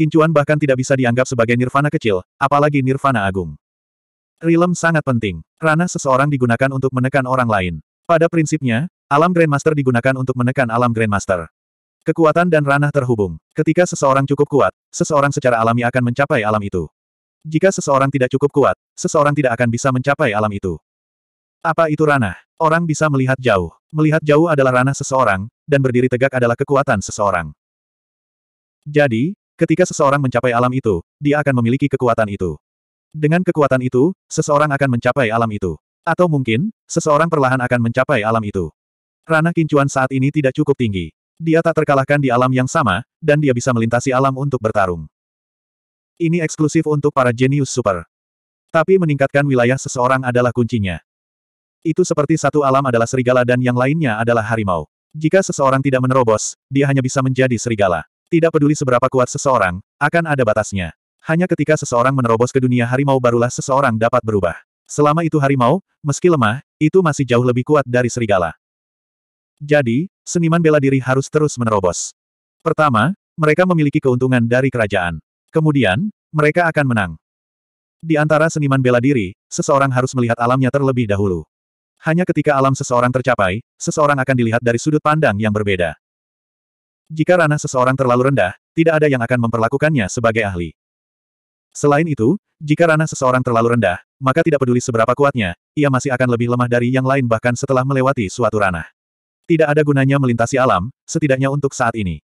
Kincuan bahkan tidak bisa dianggap sebagai nirvana kecil, apalagi nirvana agung. Rilem sangat penting. Ranah seseorang digunakan untuk menekan orang lain. Pada prinsipnya, alam Grandmaster digunakan untuk menekan alam Grandmaster. Kekuatan dan ranah terhubung. Ketika seseorang cukup kuat, seseorang secara alami akan mencapai alam itu. Jika seseorang tidak cukup kuat, seseorang tidak akan bisa mencapai alam itu. Apa itu ranah? Orang bisa melihat jauh. Melihat jauh adalah ranah seseorang, dan berdiri tegak adalah kekuatan seseorang. Jadi, Ketika seseorang mencapai alam itu, dia akan memiliki kekuatan itu. Dengan kekuatan itu, seseorang akan mencapai alam itu. Atau mungkin, seseorang perlahan akan mencapai alam itu. Ranah kincuan saat ini tidak cukup tinggi. Dia tak terkalahkan di alam yang sama, dan dia bisa melintasi alam untuk bertarung. Ini eksklusif untuk para jenius super. Tapi meningkatkan wilayah seseorang adalah kuncinya. Itu seperti satu alam adalah serigala dan yang lainnya adalah harimau. Jika seseorang tidak menerobos, dia hanya bisa menjadi serigala. Tidak peduli seberapa kuat seseorang, akan ada batasnya. Hanya ketika seseorang menerobos ke dunia harimau barulah seseorang dapat berubah. Selama itu harimau, meski lemah, itu masih jauh lebih kuat dari serigala. Jadi, seniman bela diri harus terus menerobos. Pertama, mereka memiliki keuntungan dari kerajaan. Kemudian, mereka akan menang. Di antara seniman bela diri, seseorang harus melihat alamnya terlebih dahulu. Hanya ketika alam seseorang tercapai, seseorang akan dilihat dari sudut pandang yang berbeda. Jika ranah seseorang terlalu rendah, tidak ada yang akan memperlakukannya sebagai ahli. Selain itu, jika ranah seseorang terlalu rendah, maka tidak peduli seberapa kuatnya, ia masih akan lebih lemah dari yang lain bahkan setelah melewati suatu ranah. Tidak ada gunanya melintasi alam, setidaknya untuk saat ini.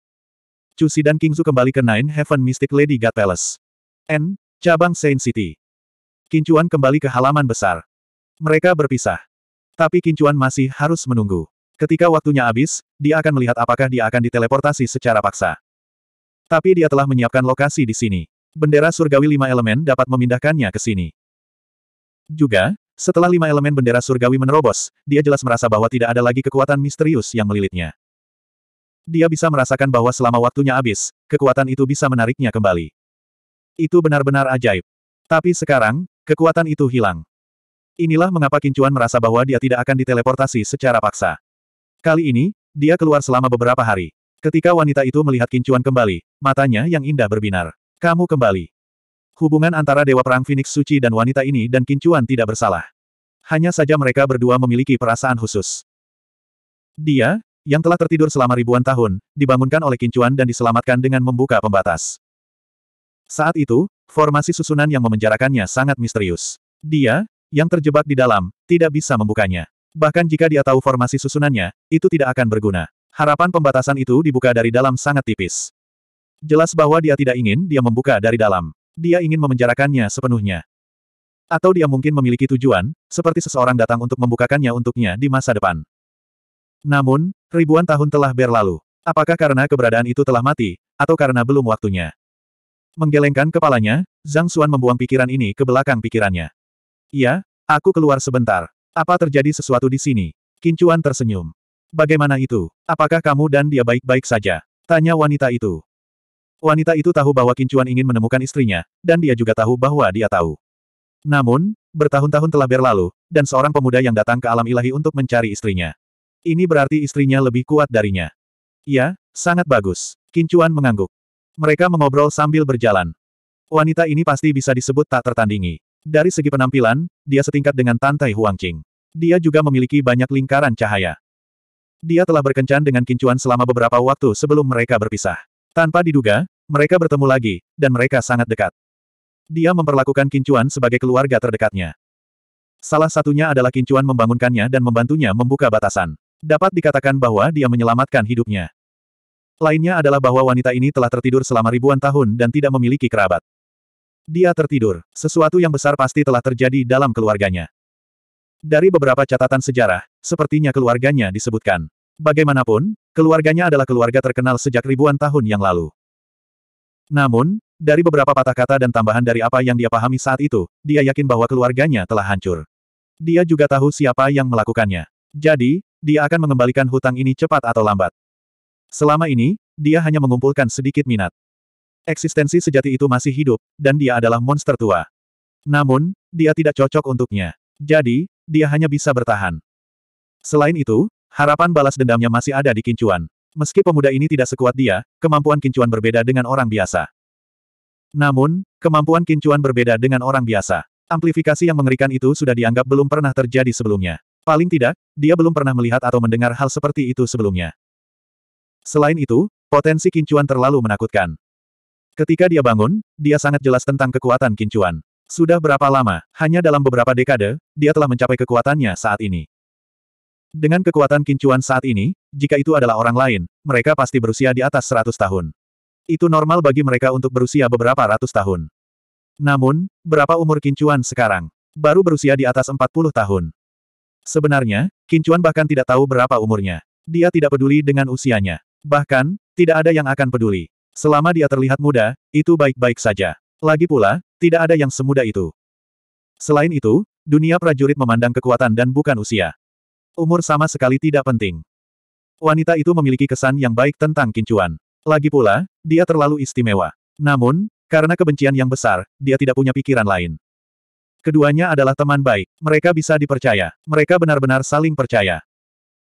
Cusi dan King Kingzu kembali ke Nine Heaven Mystic Lady God Palace. N. Cabang Saint City. Kincuan kembali ke halaman besar. Mereka berpisah. Tapi Kincuan masih harus menunggu. Ketika waktunya habis, dia akan melihat apakah dia akan diteleportasi secara paksa. Tapi dia telah menyiapkan lokasi di sini. Bendera surgawi lima elemen dapat memindahkannya ke sini. Juga, setelah lima elemen bendera surgawi menerobos, dia jelas merasa bahwa tidak ada lagi kekuatan misterius yang melilitnya. Dia bisa merasakan bahwa selama waktunya habis, kekuatan itu bisa menariknya kembali. Itu benar-benar ajaib. Tapi sekarang, kekuatan itu hilang. Inilah mengapa Kincuan merasa bahwa dia tidak akan diteleportasi secara paksa. Kali ini, dia keluar selama beberapa hari. Ketika wanita itu melihat Kincuan kembali, matanya yang indah berbinar. Kamu kembali. Hubungan antara Dewa Perang Phoenix Suci dan wanita ini dan Kincuan tidak bersalah. Hanya saja mereka berdua memiliki perasaan khusus. Dia, yang telah tertidur selama ribuan tahun, dibangunkan oleh Kincuan dan diselamatkan dengan membuka pembatas. Saat itu, formasi susunan yang memenjarakannya sangat misterius. Dia, yang terjebak di dalam, tidak bisa membukanya. Bahkan jika dia tahu formasi susunannya, itu tidak akan berguna. Harapan pembatasan itu dibuka dari dalam sangat tipis. Jelas bahwa dia tidak ingin dia membuka dari dalam. Dia ingin memenjarakannya sepenuhnya. Atau dia mungkin memiliki tujuan, seperti seseorang datang untuk membukakannya untuknya di masa depan. Namun, ribuan tahun telah berlalu. Apakah karena keberadaan itu telah mati, atau karena belum waktunya? Menggelengkan kepalanya, Zhang Xuan membuang pikiran ini ke belakang pikirannya. Iya, aku keluar sebentar. Apa terjadi sesuatu di sini? Kincuan tersenyum. Bagaimana itu? Apakah kamu dan dia baik-baik saja? Tanya wanita itu. Wanita itu tahu bahwa Kincuan ingin menemukan istrinya, dan dia juga tahu bahwa dia tahu. Namun, bertahun-tahun telah berlalu, dan seorang pemuda yang datang ke alam ilahi untuk mencari istrinya. Ini berarti istrinya lebih kuat darinya. Ya, sangat bagus. Kincuan mengangguk. Mereka mengobrol sambil berjalan. Wanita ini pasti bisa disebut tak tertandingi. Dari segi penampilan, dia setingkat dengan Tantai Huangqing. Dia juga memiliki banyak lingkaran cahaya. Dia telah berkencan dengan Kincuan selama beberapa waktu sebelum mereka berpisah. Tanpa diduga, mereka bertemu lagi, dan mereka sangat dekat. Dia memperlakukan Kincuan sebagai keluarga terdekatnya. Salah satunya adalah Kincuan membangunkannya dan membantunya membuka batasan. Dapat dikatakan bahwa dia menyelamatkan hidupnya. Lainnya adalah bahwa wanita ini telah tertidur selama ribuan tahun dan tidak memiliki kerabat. Dia tertidur. Sesuatu yang besar pasti telah terjadi dalam keluarganya. Dari beberapa catatan sejarah, sepertinya keluarganya disebutkan. Bagaimanapun, keluarganya adalah keluarga terkenal sejak ribuan tahun yang lalu. Namun, dari beberapa patah kata dan tambahan dari apa yang dia pahami saat itu, dia yakin bahwa keluarganya telah hancur. Dia juga tahu siapa yang melakukannya. Jadi, dia akan mengembalikan hutang ini cepat atau lambat. Selama ini, dia hanya mengumpulkan sedikit minat. Eksistensi sejati itu masih hidup, dan dia adalah monster tua. Namun, dia tidak cocok untuknya. Jadi, dia hanya bisa bertahan. Selain itu, harapan balas dendamnya masih ada di Kincuan. Meski pemuda ini tidak sekuat dia, kemampuan Kincuan berbeda dengan orang biasa. Namun, kemampuan Kincuan berbeda dengan orang biasa. Amplifikasi yang mengerikan itu sudah dianggap belum pernah terjadi sebelumnya. Paling tidak, dia belum pernah melihat atau mendengar hal seperti itu sebelumnya. Selain itu, potensi Kincuan terlalu menakutkan. Ketika dia bangun, dia sangat jelas tentang kekuatan Kincuan. Sudah berapa lama, hanya dalam beberapa dekade, dia telah mencapai kekuatannya saat ini. Dengan kekuatan Kincuan saat ini, jika itu adalah orang lain, mereka pasti berusia di atas 100 tahun. Itu normal bagi mereka untuk berusia beberapa ratus tahun. Namun, berapa umur Kincuan sekarang? Baru berusia di atas 40 tahun. Sebenarnya, Kincuan bahkan tidak tahu berapa umurnya. Dia tidak peduli dengan usianya. Bahkan, tidak ada yang akan peduli. Selama dia terlihat muda, itu baik-baik saja. Lagi pula, tidak ada yang semuda itu. Selain itu, dunia prajurit memandang kekuatan dan bukan usia. Umur sama sekali tidak penting. Wanita itu memiliki kesan yang baik tentang kincuan. Lagi pula, dia terlalu istimewa. Namun, karena kebencian yang besar, dia tidak punya pikiran lain. Keduanya adalah teman baik. Mereka bisa dipercaya. Mereka benar-benar saling percaya.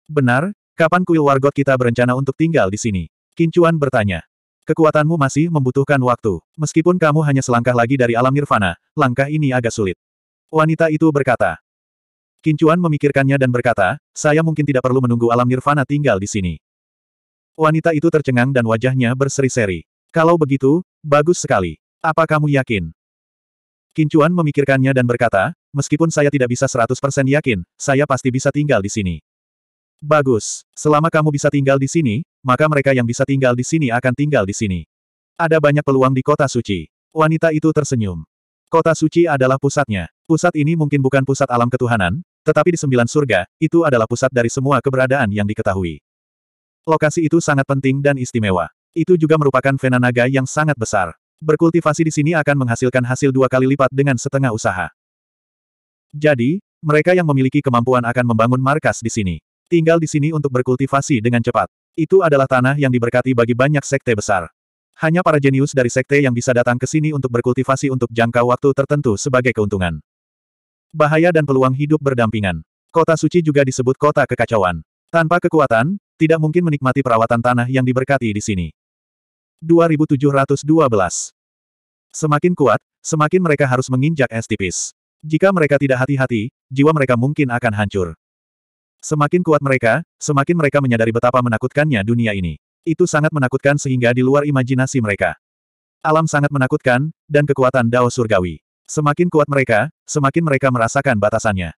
Benar, kapan kuil wargot kita berencana untuk tinggal di sini? Kincuan bertanya. Kekuatanmu masih membutuhkan waktu. Meskipun kamu hanya selangkah lagi dari alam nirvana, langkah ini agak sulit. Wanita itu berkata. Kincuan memikirkannya dan berkata, saya mungkin tidak perlu menunggu alam nirvana tinggal di sini. Wanita itu tercengang dan wajahnya berseri-seri. Kalau begitu, bagus sekali. Apa kamu yakin? Kincuan memikirkannya dan berkata, meskipun saya tidak bisa 100% yakin, saya pasti bisa tinggal di sini. Bagus. Selama kamu bisa tinggal di sini, maka mereka yang bisa tinggal di sini akan tinggal di sini. Ada banyak peluang di kota suci. Wanita itu tersenyum. Kota suci adalah pusatnya. Pusat ini mungkin bukan pusat alam ketuhanan, tetapi di sembilan surga, itu adalah pusat dari semua keberadaan yang diketahui. Lokasi itu sangat penting dan istimewa. Itu juga merupakan vena naga yang sangat besar. Berkultivasi di sini akan menghasilkan hasil dua kali lipat dengan setengah usaha. Jadi, mereka yang memiliki kemampuan akan membangun markas di sini. Tinggal di sini untuk berkultivasi dengan cepat. Itu adalah tanah yang diberkati bagi banyak sekte besar. Hanya para jenius dari sekte yang bisa datang ke sini untuk berkultivasi untuk jangka waktu tertentu sebagai keuntungan. Bahaya dan peluang hidup berdampingan. Kota suci juga disebut kota kekacauan. Tanpa kekuatan, tidak mungkin menikmati perawatan tanah yang diberkati di sini. 2712 Semakin kuat, semakin mereka harus menginjak es tipis. Jika mereka tidak hati-hati, jiwa mereka mungkin akan hancur. Semakin kuat mereka, semakin mereka menyadari betapa menakutkannya dunia ini. Itu sangat menakutkan sehingga di luar imajinasi mereka. Alam sangat menakutkan, dan kekuatan Dao Surgawi. Semakin kuat mereka, semakin mereka merasakan batasannya.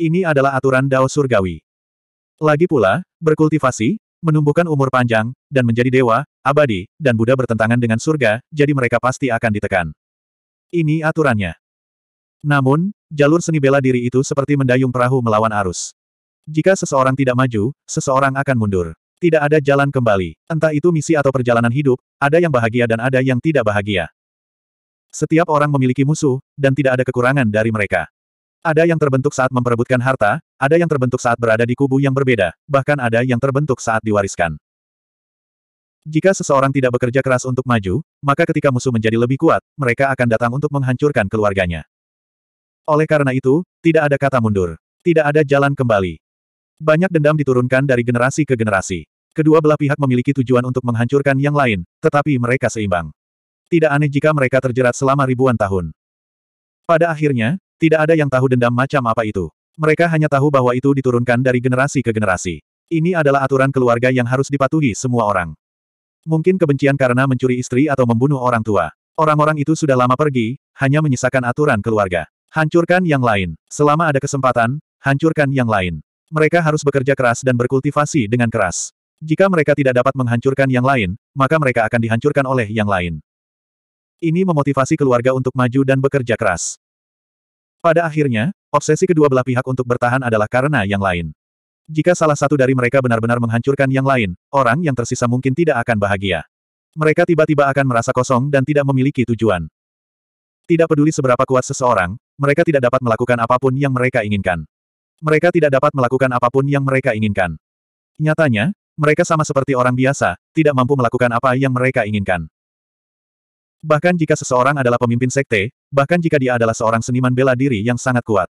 Ini adalah aturan Dao Surgawi. Lagi pula, berkultivasi, menumbuhkan umur panjang, dan menjadi dewa, abadi, dan Buddha bertentangan dengan surga, jadi mereka pasti akan ditekan. Ini aturannya. Namun, jalur seni bela diri itu seperti mendayung perahu melawan arus. Jika seseorang tidak maju, seseorang akan mundur. Tidak ada jalan kembali. Entah itu misi atau perjalanan hidup, ada yang bahagia dan ada yang tidak bahagia. Setiap orang memiliki musuh, dan tidak ada kekurangan dari mereka. Ada yang terbentuk saat memperebutkan harta, ada yang terbentuk saat berada di kubu yang berbeda, bahkan ada yang terbentuk saat diwariskan. Jika seseorang tidak bekerja keras untuk maju, maka ketika musuh menjadi lebih kuat, mereka akan datang untuk menghancurkan keluarganya. Oleh karena itu, tidak ada kata mundur. Tidak ada jalan kembali. Banyak dendam diturunkan dari generasi ke generasi. Kedua belah pihak memiliki tujuan untuk menghancurkan yang lain, tetapi mereka seimbang. Tidak aneh jika mereka terjerat selama ribuan tahun. Pada akhirnya, tidak ada yang tahu dendam macam apa itu. Mereka hanya tahu bahwa itu diturunkan dari generasi ke generasi. Ini adalah aturan keluarga yang harus dipatuhi semua orang. Mungkin kebencian karena mencuri istri atau membunuh orang tua. Orang-orang itu sudah lama pergi, hanya menyisakan aturan keluarga. Hancurkan yang lain. Selama ada kesempatan, hancurkan yang lain. Mereka harus bekerja keras dan berkultivasi dengan keras. Jika mereka tidak dapat menghancurkan yang lain, maka mereka akan dihancurkan oleh yang lain. Ini memotivasi keluarga untuk maju dan bekerja keras. Pada akhirnya, obsesi kedua belah pihak untuk bertahan adalah karena yang lain. Jika salah satu dari mereka benar-benar menghancurkan yang lain, orang yang tersisa mungkin tidak akan bahagia. Mereka tiba-tiba akan merasa kosong dan tidak memiliki tujuan. Tidak peduli seberapa kuat seseorang, mereka tidak dapat melakukan apapun yang mereka inginkan. Mereka tidak dapat melakukan apapun yang mereka inginkan. Nyatanya, mereka sama seperti orang biasa, tidak mampu melakukan apa yang mereka inginkan. Bahkan jika seseorang adalah pemimpin sekte, bahkan jika dia adalah seorang seniman bela diri yang sangat kuat.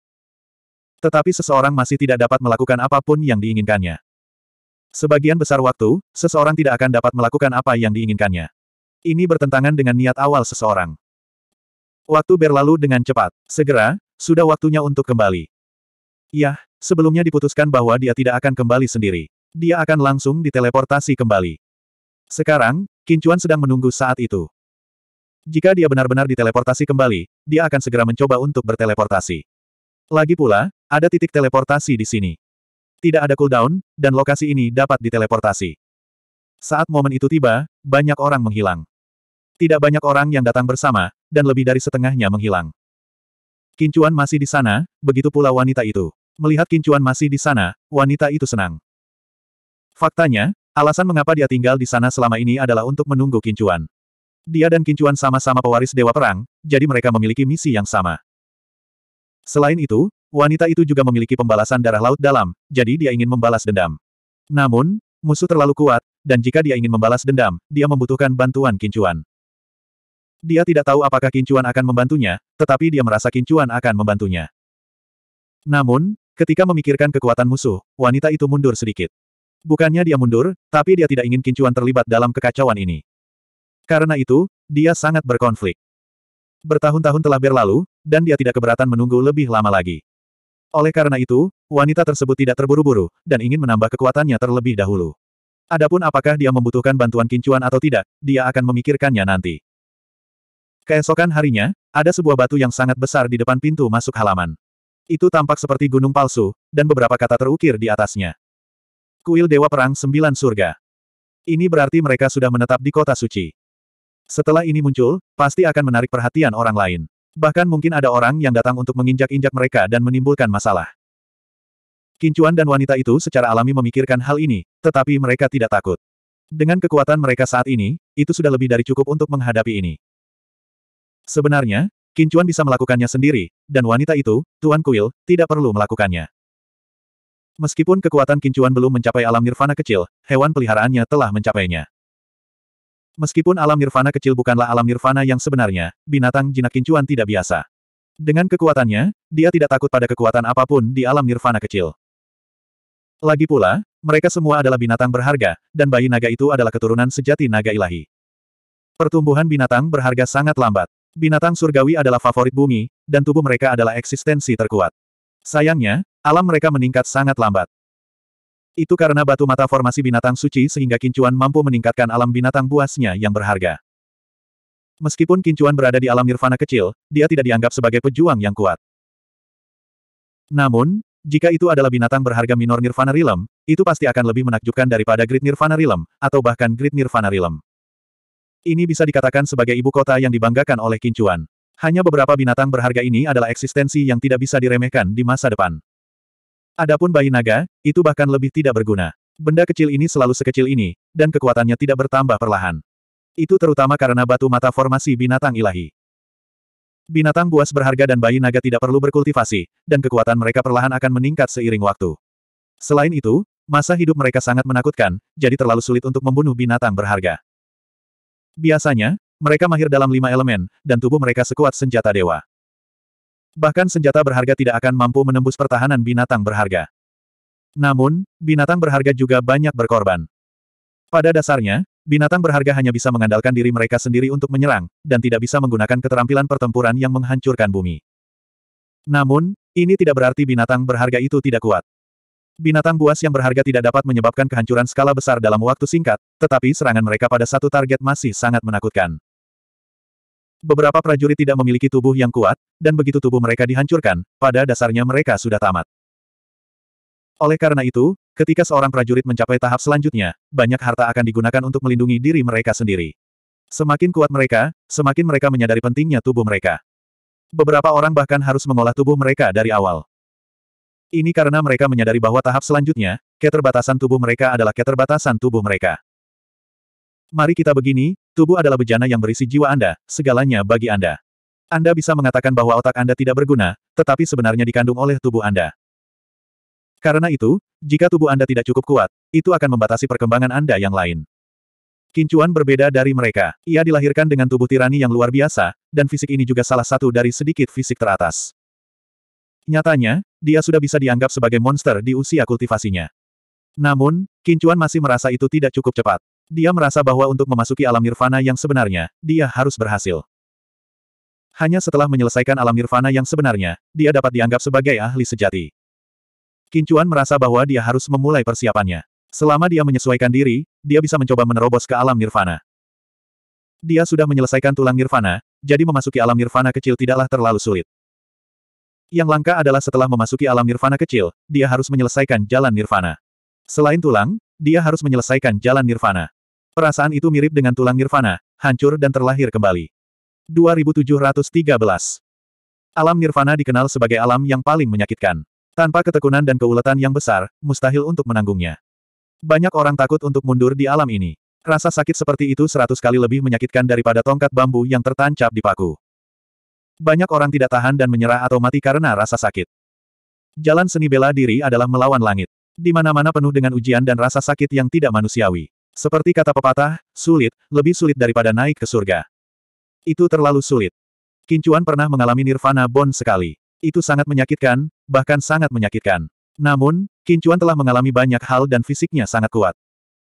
Tetapi seseorang masih tidak dapat melakukan apapun yang diinginkannya. Sebagian besar waktu, seseorang tidak akan dapat melakukan apa yang diinginkannya. Ini bertentangan dengan niat awal seseorang. Waktu berlalu dengan cepat. Segera, sudah waktunya untuk kembali. Yah, sebelumnya diputuskan bahwa dia tidak akan kembali sendiri. Dia akan langsung diteleportasi kembali. Sekarang, Kincuan sedang menunggu saat itu. Jika dia benar-benar diteleportasi kembali, dia akan segera mencoba untuk berteleportasi. Lagi pula, ada titik teleportasi di sini. Tidak ada cooldown, dan lokasi ini dapat diteleportasi. Saat momen itu tiba, banyak orang menghilang. Tidak banyak orang yang datang bersama, dan lebih dari setengahnya menghilang. Kincuan masih di sana, begitu pula wanita itu. Melihat Kincuan masih di sana, wanita itu senang. Faktanya, alasan mengapa dia tinggal di sana selama ini adalah untuk menunggu Kincuan. Dia dan Kincuan sama-sama pewaris Dewa Perang, jadi mereka memiliki misi yang sama. Selain itu, wanita itu juga memiliki pembalasan darah laut dalam, jadi dia ingin membalas dendam. Namun, musuh terlalu kuat, dan jika dia ingin membalas dendam, dia membutuhkan bantuan Kincuan. Dia tidak tahu apakah Kincuan akan membantunya, tetapi dia merasa Kincuan akan membantunya. Namun, Ketika memikirkan kekuatan musuh, wanita itu mundur sedikit. Bukannya dia mundur, tapi dia tidak ingin kincuan terlibat dalam kekacauan ini. Karena itu, dia sangat berkonflik. Bertahun-tahun telah berlalu, dan dia tidak keberatan menunggu lebih lama lagi. Oleh karena itu, wanita tersebut tidak terburu-buru, dan ingin menambah kekuatannya terlebih dahulu. Adapun apakah dia membutuhkan bantuan kincuan atau tidak, dia akan memikirkannya nanti. Keesokan harinya, ada sebuah batu yang sangat besar di depan pintu masuk halaman. Itu tampak seperti gunung palsu, dan beberapa kata terukir di atasnya. Kuil Dewa Perang Sembilan Surga. Ini berarti mereka sudah menetap di kota suci. Setelah ini muncul, pasti akan menarik perhatian orang lain. Bahkan mungkin ada orang yang datang untuk menginjak-injak mereka dan menimbulkan masalah. Kincuan dan wanita itu secara alami memikirkan hal ini, tetapi mereka tidak takut. Dengan kekuatan mereka saat ini, itu sudah lebih dari cukup untuk menghadapi ini. Sebenarnya, Kincuan bisa melakukannya sendiri, dan wanita itu, Tuan Kuil, tidak perlu melakukannya. Meskipun kekuatan Kincuan belum mencapai alam nirvana kecil, hewan peliharaannya telah mencapainya. Meskipun alam nirvana kecil bukanlah alam nirvana yang sebenarnya, binatang jinak Kincuan tidak biasa. Dengan kekuatannya, dia tidak takut pada kekuatan apapun di alam nirvana kecil. Lagi pula, mereka semua adalah binatang berharga, dan bayi naga itu adalah keturunan sejati naga ilahi. Pertumbuhan binatang berharga sangat lambat. Binatang surgawi adalah favorit bumi, dan tubuh mereka adalah eksistensi terkuat. Sayangnya, alam mereka meningkat sangat lambat. Itu karena batu mata formasi binatang suci sehingga kincuan mampu meningkatkan alam binatang buasnya yang berharga. Meskipun kincuan berada di alam nirvana kecil, dia tidak dianggap sebagai pejuang yang kuat. Namun, jika itu adalah binatang berharga minor nirvana rilem, itu pasti akan lebih menakjubkan daripada grid nirvana rilem, atau bahkan grid nirvana rilem. Ini bisa dikatakan sebagai ibu kota yang dibanggakan oleh Kincuan. Hanya beberapa binatang berharga ini adalah eksistensi yang tidak bisa diremehkan di masa depan. Adapun bayi naga, itu bahkan lebih tidak berguna. Benda kecil ini selalu sekecil ini, dan kekuatannya tidak bertambah perlahan. Itu terutama karena batu mata formasi binatang ilahi. Binatang buas berharga dan bayi naga tidak perlu berkultivasi, dan kekuatan mereka perlahan akan meningkat seiring waktu. Selain itu, masa hidup mereka sangat menakutkan, jadi terlalu sulit untuk membunuh binatang berharga. Biasanya, mereka mahir dalam lima elemen, dan tubuh mereka sekuat senjata dewa. Bahkan senjata berharga tidak akan mampu menembus pertahanan binatang berharga. Namun, binatang berharga juga banyak berkorban. Pada dasarnya, binatang berharga hanya bisa mengandalkan diri mereka sendiri untuk menyerang, dan tidak bisa menggunakan keterampilan pertempuran yang menghancurkan bumi. Namun, ini tidak berarti binatang berharga itu tidak kuat. Binatang buas yang berharga tidak dapat menyebabkan kehancuran skala besar dalam waktu singkat, tetapi serangan mereka pada satu target masih sangat menakutkan. Beberapa prajurit tidak memiliki tubuh yang kuat, dan begitu tubuh mereka dihancurkan, pada dasarnya mereka sudah tamat. Oleh karena itu, ketika seorang prajurit mencapai tahap selanjutnya, banyak harta akan digunakan untuk melindungi diri mereka sendiri. Semakin kuat mereka, semakin mereka menyadari pentingnya tubuh mereka. Beberapa orang bahkan harus mengolah tubuh mereka dari awal. Ini karena mereka menyadari bahwa tahap selanjutnya, keterbatasan tubuh mereka adalah keterbatasan tubuh mereka. Mari kita begini, tubuh adalah bejana yang berisi jiwa Anda, segalanya bagi Anda. Anda bisa mengatakan bahwa otak Anda tidak berguna, tetapi sebenarnya dikandung oleh tubuh Anda. Karena itu, jika tubuh Anda tidak cukup kuat, itu akan membatasi perkembangan Anda yang lain. Kincuan berbeda dari mereka. Ia dilahirkan dengan tubuh tirani yang luar biasa, dan fisik ini juga salah satu dari sedikit fisik teratas. Nyatanya, dia sudah bisa dianggap sebagai monster di usia kultivasinya. Namun, Kincuan masih merasa itu tidak cukup cepat. Dia merasa bahwa untuk memasuki alam nirvana yang sebenarnya, dia harus berhasil. Hanya setelah menyelesaikan alam nirvana yang sebenarnya, dia dapat dianggap sebagai ahli sejati. Kincuan merasa bahwa dia harus memulai persiapannya. Selama dia menyesuaikan diri, dia bisa mencoba menerobos ke alam nirvana. Dia sudah menyelesaikan tulang nirvana, jadi memasuki alam nirvana kecil tidaklah terlalu sulit. Yang langka adalah setelah memasuki alam nirvana kecil, dia harus menyelesaikan jalan nirvana. Selain tulang, dia harus menyelesaikan jalan nirvana. Perasaan itu mirip dengan tulang nirvana, hancur dan terlahir kembali. 2713 Alam nirvana dikenal sebagai alam yang paling menyakitkan. Tanpa ketekunan dan keuletan yang besar, mustahil untuk menanggungnya. Banyak orang takut untuk mundur di alam ini. Rasa sakit seperti itu seratus kali lebih menyakitkan daripada tongkat bambu yang tertancap di paku. Banyak orang tidak tahan dan menyerah atau mati karena rasa sakit. Jalan seni bela diri adalah melawan langit. Di mana-mana penuh dengan ujian dan rasa sakit yang tidak manusiawi. Seperti kata pepatah, sulit, lebih sulit daripada naik ke surga. Itu terlalu sulit. Kincuan pernah mengalami nirvana bon sekali. Itu sangat menyakitkan, bahkan sangat menyakitkan. Namun, Kincuan telah mengalami banyak hal dan fisiknya sangat kuat.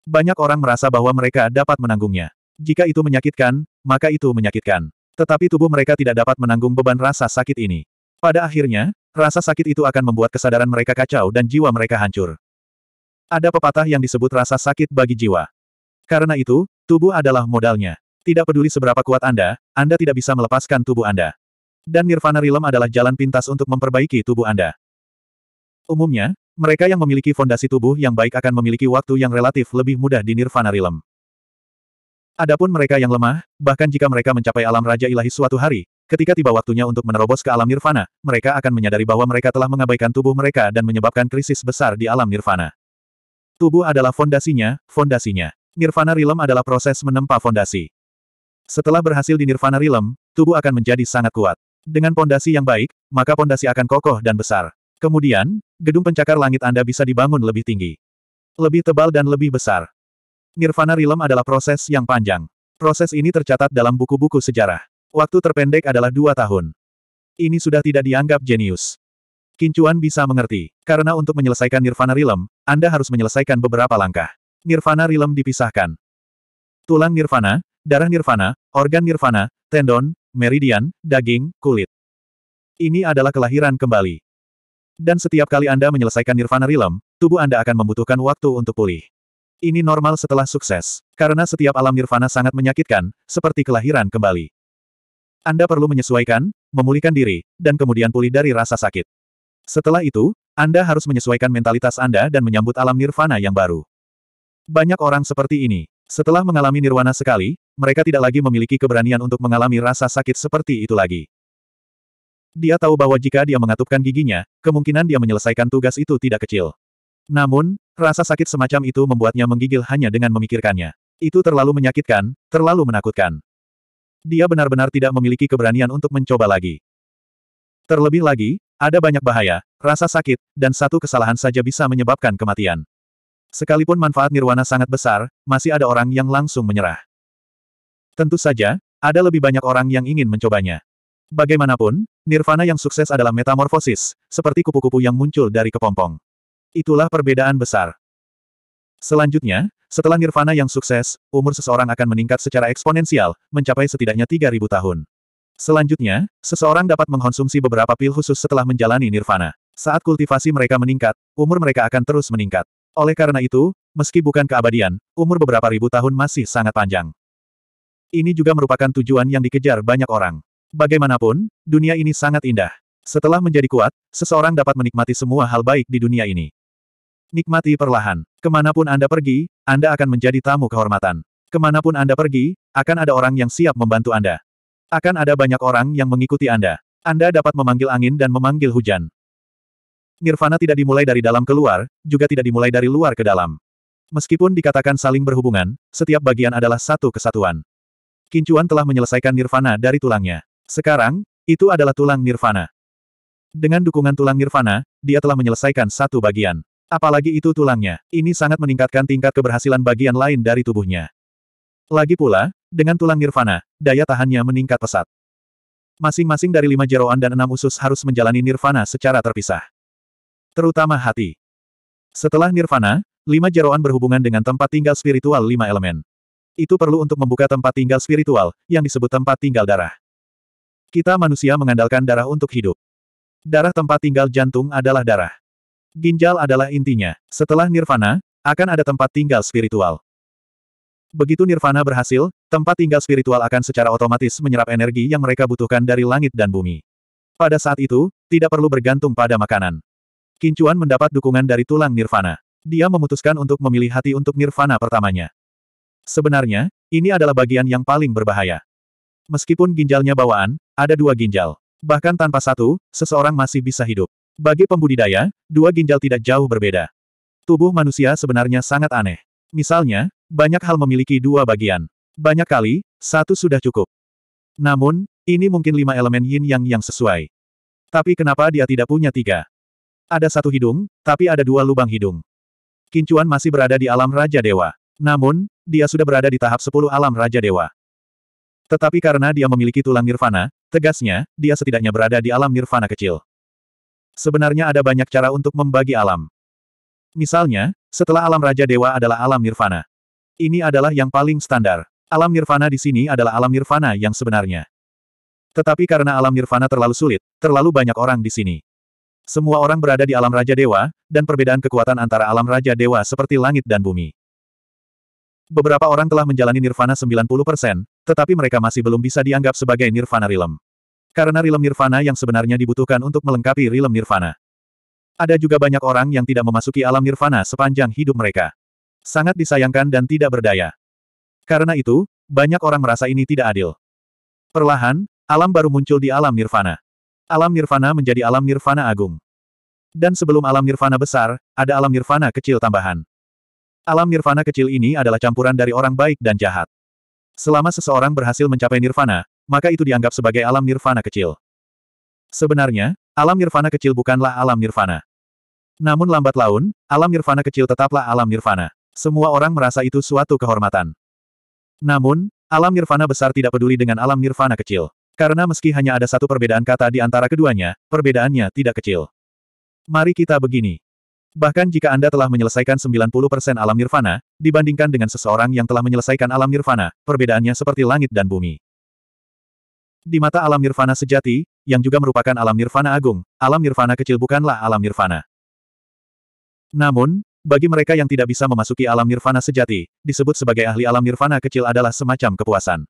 Banyak orang merasa bahwa mereka dapat menanggungnya. Jika itu menyakitkan, maka itu menyakitkan. Tetapi tubuh mereka tidak dapat menanggung beban rasa sakit ini. Pada akhirnya, rasa sakit itu akan membuat kesadaran mereka kacau dan jiwa mereka hancur. Ada pepatah yang disebut rasa sakit bagi jiwa. Karena itu, tubuh adalah modalnya. Tidak peduli seberapa kuat Anda, Anda tidak bisa melepaskan tubuh Anda. Dan Nirvana Realm adalah jalan pintas untuk memperbaiki tubuh Anda. Umumnya, mereka yang memiliki fondasi tubuh yang baik akan memiliki waktu yang relatif lebih mudah di Nirvana Realm. Adapun mereka yang lemah, bahkan jika mereka mencapai alam Raja Ilahi suatu hari, ketika tiba waktunya untuk menerobos ke alam nirvana, mereka akan menyadari bahwa mereka telah mengabaikan tubuh mereka dan menyebabkan krisis besar di alam nirvana. Tubuh adalah fondasinya, fondasinya. Nirvana Realm adalah proses menempa fondasi. Setelah berhasil di Nirvana Realm, tubuh akan menjadi sangat kuat. Dengan fondasi yang baik, maka fondasi akan kokoh dan besar. Kemudian, gedung pencakar langit Anda bisa dibangun lebih tinggi. Lebih tebal dan lebih besar. Nirvana Rilem adalah proses yang panjang. Proses ini tercatat dalam buku-buku sejarah. Waktu terpendek adalah dua tahun. Ini sudah tidak dianggap jenius. Kincuan bisa mengerti, karena untuk menyelesaikan Nirvana Rilem, Anda harus menyelesaikan beberapa langkah. Nirvana Rilem dipisahkan. Tulang Nirvana, darah Nirvana, organ Nirvana, tendon, meridian, daging, kulit. Ini adalah kelahiran kembali. Dan setiap kali Anda menyelesaikan Nirvana Rilem, tubuh Anda akan membutuhkan waktu untuk pulih. Ini normal setelah sukses, karena setiap alam nirvana sangat menyakitkan, seperti kelahiran kembali. Anda perlu menyesuaikan, memulihkan diri, dan kemudian pulih dari rasa sakit. Setelah itu, Anda harus menyesuaikan mentalitas Anda dan menyambut alam nirvana yang baru. Banyak orang seperti ini. Setelah mengalami nirwana sekali, mereka tidak lagi memiliki keberanian untuk mengalami rasa sakit seperti itu lagi. Dia tahu bahwa jika dia mengatupkan giginya, kemungkinan dia menyelesaikan tugas itu tidak kecil. Namun, Rasa sakit semacam itu membuatnya menggigil hanya dengan memikirkannya. Itu terlalu menyakitkan, terlalu menakutkan. Dia benar-benar tidak memiliki keberanian untuk mencoba lagi. Terlebih lagi, ada banyak bahaya, rasa sakit, dan satu kesalahan saja bisa menyebabkan kematian. Sekalipun manfaat nirwana sangat besar, masih ada orang yang langsung menyerah. Tentu saja, ada lebih banyak orang yang ingin mencobanya. Bagaimanapun, nirvana yang sukses adalah metamorfosis, seperti kupu-kupu yang muncul dari kepompong. Itulah perbedaan besar. Selanjutnya, setelah nirvana yang sukses, umur seseorang akan meningkat secara eksponensial, mencapai setidaknya 3.000 tahun. Selanjutnya, seseorang dapat mengkonsumsi beberapa pil khusus setelah menjalani nirvana. Saat kultivasi mereka meningkat, umur mereka akan terus meningkat. Oleh karena itu, meski bukan keabadian, umur beberapa ribu tahun masih sangat panjang. Ini juga merupakan tujuan yang dikejar banyak orang. Bagaimanapun, dunia ini sangat indah. Setelah menjadi kuat, seseorang dapat menikmati semua hal baik di dunia ini. Nikmati perlahan. Kemanapun Anda pergi, Anda akan menjadi tamu kehormatan. Kemanapun Anda pergi, akan ada orang yang siap membantu Anda. Akan ada banyak orang yang mengikuti Anda. Anda dapat memanggil angin dan memanggil hujan. Nirvana tidak dimulai dari dalam keluar, juga tidak dimulai dari luar ke dalam. Meskipun dikatakan saling berhubungan, setiap bagian adalah satu kesatuan. Kincuan telah menyelesaikan nirvana dari tulangnya. Sekarang, itu adalah tulang nirvana. Dengan dukungan tulang nirvana, dia telah menyelesaikan satu bagian. Apalagi itu tulangnya, ini sangat meningkatkan tingkat keberhasilan bagian lain dari tubuhnya. Lagi pula, dengan tulang nirvana, daya tahannya meningkat pesat. Masing-masing dari lima jeroan dan enam usus harus menjalani nirvana secara terpisah. Terutama hati. Setelah nirvana, lima jeroan berhubungan dengan tempat tinggal spiritual lima elemen. Itu perlu untuk membuka tempat tinggal spiritual, yang disebut tempat tinggal darah. Kita manusia mengandalkan darah untuk hidup. Darah tempat tinggal jantung adalah darah. Ginjal adalah intinya. Setelah nirvana, akan ada tempat tinggal spiritual. Begitu nirvana berhasil, tempat tinggal spiritual akan secara otomatis menyerap energi yang mereka butuhkan dari langit dan bumi. Pada saat itu, tidak perlu bergantung pada makanan. Kincuan mendapat dukungan dari tulang nirvana. Dia memutuskan untuk memilih hati untuk nirvana pertamanya. Sebenarnya, ini adalah bagian yang paling berbahaya. Meskipun ginjalnya bawaan, ada dua ginjal. Bahkan tanpa satu, seseorang masih bisa hidup. Bagi pembudidaya, dua ginjal tidak jauh berbeda. Tubuh manusia sebenarnya sangat aneh. Misalnya, banyak hal memiliki dua bagian. Banyak kali, satu sudah cukup. Namun, ini mungkin lima elemen yin yang yang sesuai. Tapi kenapa dia tidak punya tiga? Ada satu hidung, tapi ada dua lubang hidung. Kincuan masih berada di alam Raja Dewa. Namun, dia sudah berada di tahap sepuluh alam Raja Dewa. Tetapi karena dia memiliki tulang nirvana, tegasnya, dia setidaknya berada di alam nirvana kecil. Sebenarnya ada banyak cara untuk membagi alam. Misalnya, setelah alam Raja Dewa adalah alam nirvana. Ini adalah yang paling standar. Alam nirvana di sini adalah alam nirvana yang sebenarnya. Tetapi karena alam nirvana terlalu sulit, terlalu banyak orang di sini. Semua orang berada di alam Raja Dewa, dan perbedaan kekuatan antara alam Raja Dewa seperti langit dan bumi. Beberapa orang telah menjalani nirvana 90%, tetapi mereka masih belum bisa dianggap sebagai nirvana realm. Karena rilem nirvana yang sebenarnya dibutuhkan untuk melengkapi rilem nirvana. Ada juga banyak orang yang tidak memasuki alam nirvana sepanjang hidup mereka. Sangat disayangkan dan tidak berdaya. Karena itu, banyak orang merasa ini tidak adil. Perlahan, alam baru muncul di alam nirvana. Alam nirvana menjadi alam nirvana agung. Dan sebelum alam nirvana besar, ada alam nirvana kecil tambahan. Alam nirvana kecil ini adalah campuran dari orang baik dan jahat. Selama seseorang berhasil mencapai nirvana, maka itu dianggap sebagai alam nirvana kecil. Sebenarnya, alam nirvana kecil bukanlah alam nirvana. Namun lambat laun, alam nirvana kecil tetaplah alam nirvana. Semua orang merasa itu suatu kehormatan. Namun, alam nirvana besar tidak peduli dengan alam nirvana kecil. Karena meski hanya ada satu perbedaan kata di antara keduanya, perbedaannya tidak kecil. Mari kita begini. Bahkan jika Anda telah menyelesaikan 90% alam nirvana, dibandingkan dengan seseorang yang telah menyelesaikan alam nirvana, perbedaannya seperti langit dan bumi. Di mata alam nirvana sejati, yang juga merupakan alam nirvana agung, alam nirvana kecil bukanlah alam nirvana. Namun, bagi mereka yang tidak bisa memasuki alam nirvana sejati, disebut sebagai ahli alam nirvana kecil adalah semacam kepuasan.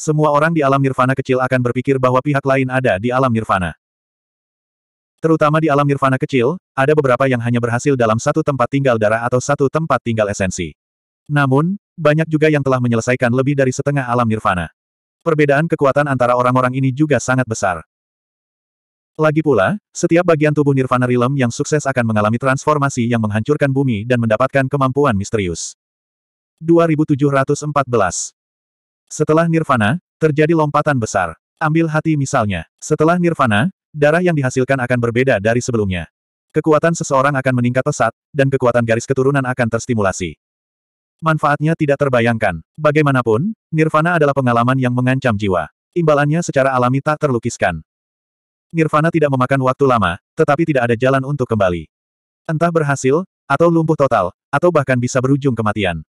Semua orang di alam nirvana kecil akan berpikir bahwa pihak lain ada di alam nirvana. Terutama di alam nirvana kecil, ada beberapa yang hanya berhasil dalam satu tempat tinggal darah atau satu tempat tinggal esensi. Namun, banyak juga yang telah menyelesaikan lebih dari setengah alam nirvana. Perbedaan kekuatan antara orang-orang ini juga sangat besar. Lagi pula, setiap bagian tubuh Nirvana Realm yang sukses akan mengalami transformasi yang menghancurkan bumi dan mendapatkan kemampuan misterius. 2714 Setelah Nirvana, terjadi lompatan besar. Ambil hati misalnya. Setelah Nirvana, darah yang dihasilkan akan berbeda dari sebelumnya. Kekuatan seseorang akan meningkat pesat, dan kekuatan garis keturunan akan terstimulasi. Manfaatnya tidak terbayangkan. Bagaimanapun, nirvana adalah pengalaman yang mengancam jiwa. Imbalannya secara alami tak terlukiskan. Nirvana tidak memakan waktu lama, tetapi tidak ada jalan untuk kembali. Entah berhasil, atau lumpuh total, atau bahkan bisa berujung kematian.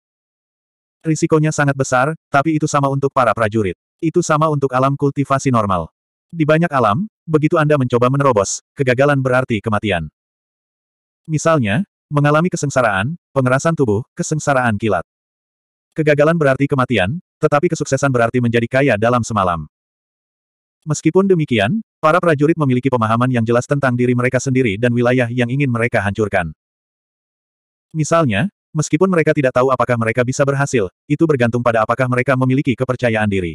Risikonya sangat besar, tapi itu sama untuk para prajurit. Itu sama untuk alam kultivasi normal. Di banyak alam, begitu Anda mencoba menerobos, kegagalan berarti kematian. Misalnya, Mengalami kesengsaraan, pengerasan tubuh, kesengsaraan kilat. Kegagalan berarti kematian, tetapi kesuksesan berarti menjadi kaya dalam semalam. Meskipun demikian, para prajurit memiliki pemahaman yang jelas tentang diri mereka sendiri dan wilayah yang ingin mereka hancurkan. Misalnya, meskipun mereka tidak tahu apakah mereka bisa berhasil, itu bergantung pada apakah mereka memiliki kepercayaan diri.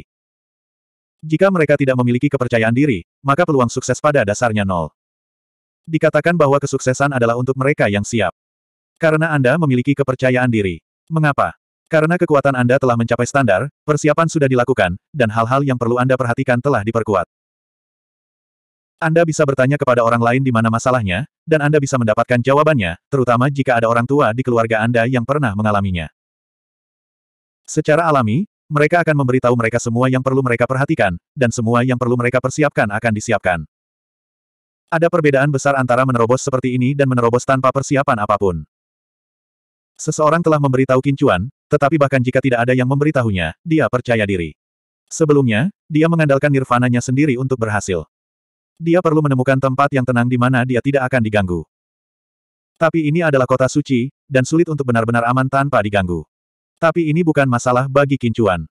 Jika mereka tidak memiliki kepercayaan diri, maka peluang sukses pada dasarnya nol. Dikatakan bahwa kesuksesan adalah untuk mereka yang siap. Karena Anda memiliki kepercayaan diri. Mengapa? Karena kekuatan Anda telah mencapai standar, persiapan sudah dilakukan, dan hal-hal yang perlu Anda perhatikan telah diperkuat. Anda bisa bertanya kepada orang lain di mana masalahnya, dan Anda bisa mendapatkan jawabannya, terutama jika ada orang tua di keluarga Anda yang pernah mengalaminya. Secara alami, mereka akan memberitahu mereka semua yang perlu mereka perhatikan, dan semua yang perlu mereka persiapkan akan disiapkan. Ada perbedaan besar antara menerobos seperti ini dan menerobos tanpa persiapan apapun. Seseorang telah memberitahu Kincuan, tetapi bahkan jika tidak ada yang memberitahunya, dia percaya diri. Sebelumnya, dia mengandalkan nirvananya sendiri untuk berhasil. Dia perlu menemukan tempat yang tenang di mana dia tidak akan diganggu. Tapi ini adalah kota suci, dan sulit untuk benar-benar aman tanpa diganggu. Tapi ini bukan masalah bagi Kincuan.